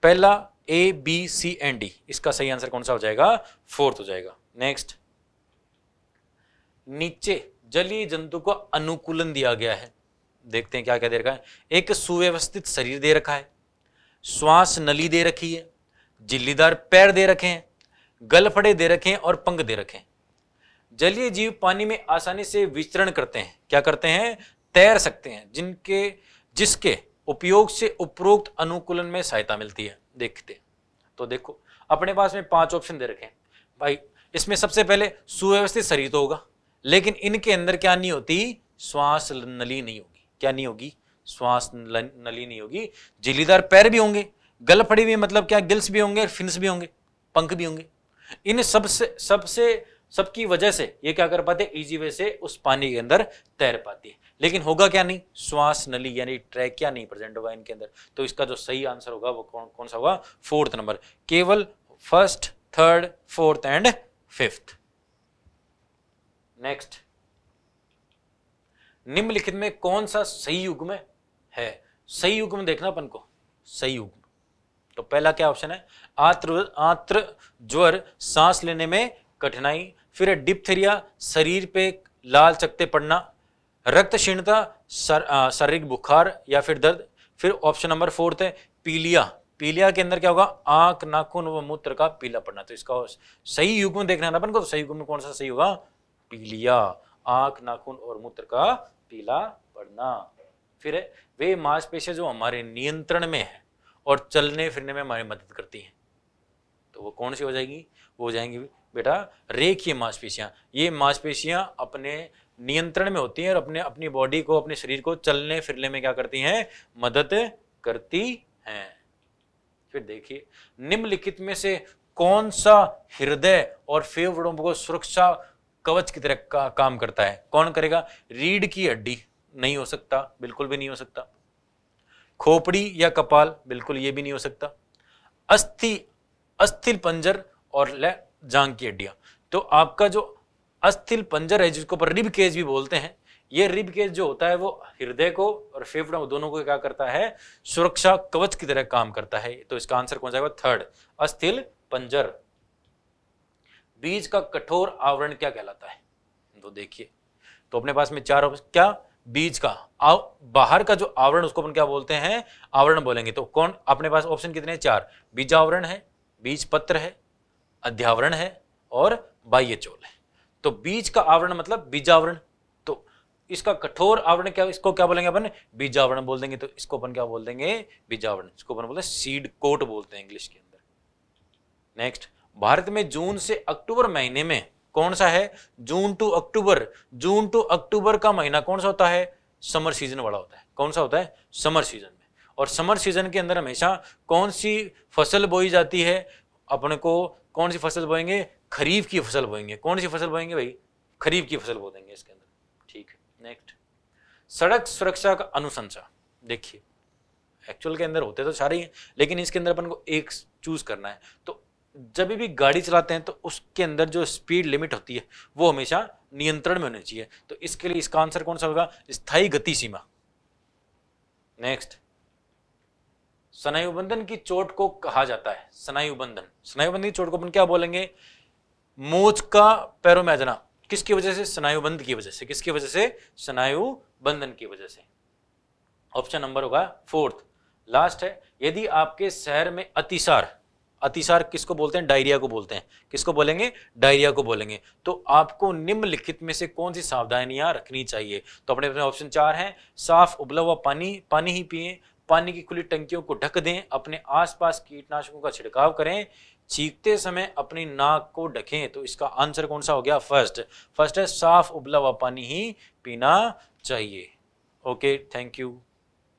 पहला A B C and D इसका सही आंसर कौन सा हो जाएगा फोर्थ हो जाएगा नेक्स्ट नीचे जलीय जंतु को अनुकूलन दिया गया है देखते हैं क्या क्या दे रखा है एक सुव्यवस्थित शरीर दे रखा है श्वास नली दे रखी है जिल्लीदार पैर दे रखे हैं गलफड़े दे रखे हैं और पंख दे रखे हैं जलीय जीव पानी में आसानी से विचरण करते हैं क्या करते हैं तैर सकते हैं जिनके जिसके उपयोग से उपरोक्त अनुकूलन में सहायता मिलती है देखते तो देखो अपने पास में पांच ऑप्शन दे रखे हैं भाई इसमें सबसे पहले सुव्यवस्थित शरीर तो होगा लेकिन इनके अंदर क्या नहीं होती श्वास नली नहीं होगी क्या नहीं होगी श्वास नली नहीं होगी जिलीदार पैर भी होंगे गल फड़ी हुई मतलब क्या गिल्स भी होंगे फिंस भी होंगे पंख भी होंगे इन सबसे सबसे सबकी वजह से ये क्या कर पाते इजी वे से उस पानी के अंदर तैर पाती है लेकिन होगा क्या नहीं श्वास नली यानी ट्रैक क्या नहीं प्रेजेंट होगा इनके अंदर तो इसका जो सही आंसर होगा वो कौन कौन सा होगा फोर्थ नंबर केवल first third fourth and fifth next निम्नलिखित में कौन सा सही युग में है सही युग में देखना अपन को सही युग तो पहला क्या ऑप्शन है आत्र आत्र ज्वर सांस लेने में कठिनाई फिर डिप्थेरिया शरीर पे लाल चकते पड़ना रक्त क्षीणता शारीरिक सर, बुखार या फिर दर्द फिर ऑप्शन नंबर फोर्थ है पीलिया पीलिया के अंदर क्या होगा आंख नाखून व मूत्र का पीला पड़ना तो इसका सही युग में देखना है ना अपन को तो सही युग में कौन सा सही होगा पीलिया आंख नाखून और मूत्र का पीला पड़ना फिर वे मांसपेशियां जो हमारे नियंत्रण में है और चलने फिरने में हमारी मदद करती हैं तो वो कौन सी हो जाएगी वो हो जाएंगी बेटा रेखीय मांसपेशियां ये मांसपेशियां अपने नियंत्रण में होती हैं और अपने अपनी बॉडी को अपने शरीर को चलने फिरने में क्या करती हैं मदद करती हैं फिर देखिए निम्नलिखित में से कौन सा हृदय और फेफड़ों को सुरक्षा कवच की तरह का काम करता है कौन करेगा रीढ़ की हड्डी नहीं हो सकता बिल्कुल भी नहीं हो सकता खोपड़ी या कपाल बिल्कुल ये भी नहीं हो सकता अस्थि अस्थिल पंजर और ले जांग की हड्डियां तो आपका जो अस्थिल पंजर है जिसको पर रिब केज भी बोलते हैं ये रिब केज जो होता है वो हृदय को और फेफड़ा दोनों को क्या करता है सुरक्षा कवच की तरह काम करता है तो इसका आंसर कौन जाएगा थर्ड अस्थिल पंजर बीज का कठोर आवरण क्या कहलाता है तो देखिए तो अपने पास में चार ऑप्शन क्या बीज का आव, बाहर का जो आवरण उसको अपन क्या बोलते हैं आवरण बोलेंगे तो कौन अपने पास ऑप्शन कितने चार बीज आवरण है बीज पत्र है अध्यावरण है और बाह्य चोल है तो बीज का आवरण मतलब बीजावरण तो इसका कठोर आवरण क्या इसको क्या बोलेंगे अपन बीजावरण बोल देंगे तो इसको अपन क्या बोल देंगे बीजावरण इसको अपन बोलते हैं सीड कोट बोलते हैं इंग्लिश के अंदर नेक्स्ट भारत में जून से अक्टूबर महीने में कौन सा है जून टू अक्टूबर जून टू अक्टूबर का महीना कौन सा होता है समर सीजन वाला होता है कौन सा होता है समर सीजन में और समर सीजन के अंदर हमेशा कौन सी फसल बोई जाती है अपने को कौन सी फसल बोएंगे खरीफ की फसल बोएंगे कौन सी फसल बोएंगे भाई खरीफ की फसल बो देंगे इसके अंदर ठीक है नेक्स्ट सड़क सुरक्षा का अनुशंसा देखिए एक्चुअल के अंदर होते तो सारे ही लेकिन इसके अंदर अपन को एक चूज करना है तो जब भी गाड़ी चलाते हैं तो उसके अंदर जो स्पीड लिमिट होती है वो हमेशा नियंत्रण में होनी चाहिए तो इसके लिए इसका आंसर कौन सा होगा स्थायी गति सीमा नेक्स्ट स्नायुबंधन की चोट को कहा जाता है स्नायुबंधन स्नायुबंधन की चोट को अपन क्या बोलेंगे मोच का पैरोमैदना किसकी वजह से स्नायुबंध की वजह से किसकी वजह से स्नायु बंधन की वजह से ऑप्शन नंबर होगा फोर्थ लास्ट है यदि आपके शहर में अतिसार अतिसार किसको बोलते हैं डायरिया को बोलते हैं किसको बोलेंगे डायरिया को बोलेंगे तो आपको निम्नलिखित में से कौन सी सावधानियां रखनी चाहिए तो अपने अपने ऑप्शन चार हैं साफ उबला हुआ पानी पानी ही पिए पानी की खुली टंकियों को ढक दें अपने आसपास कीटनाशकों का छिड़काव करें चीखते समय अपनी नाक को ढकें तो इसका आंसर कौन सा हो गया फर्स्ट फर्स्ट है साफ उबला हुआ पानी ही पीना चाहिए ओके थैंक यू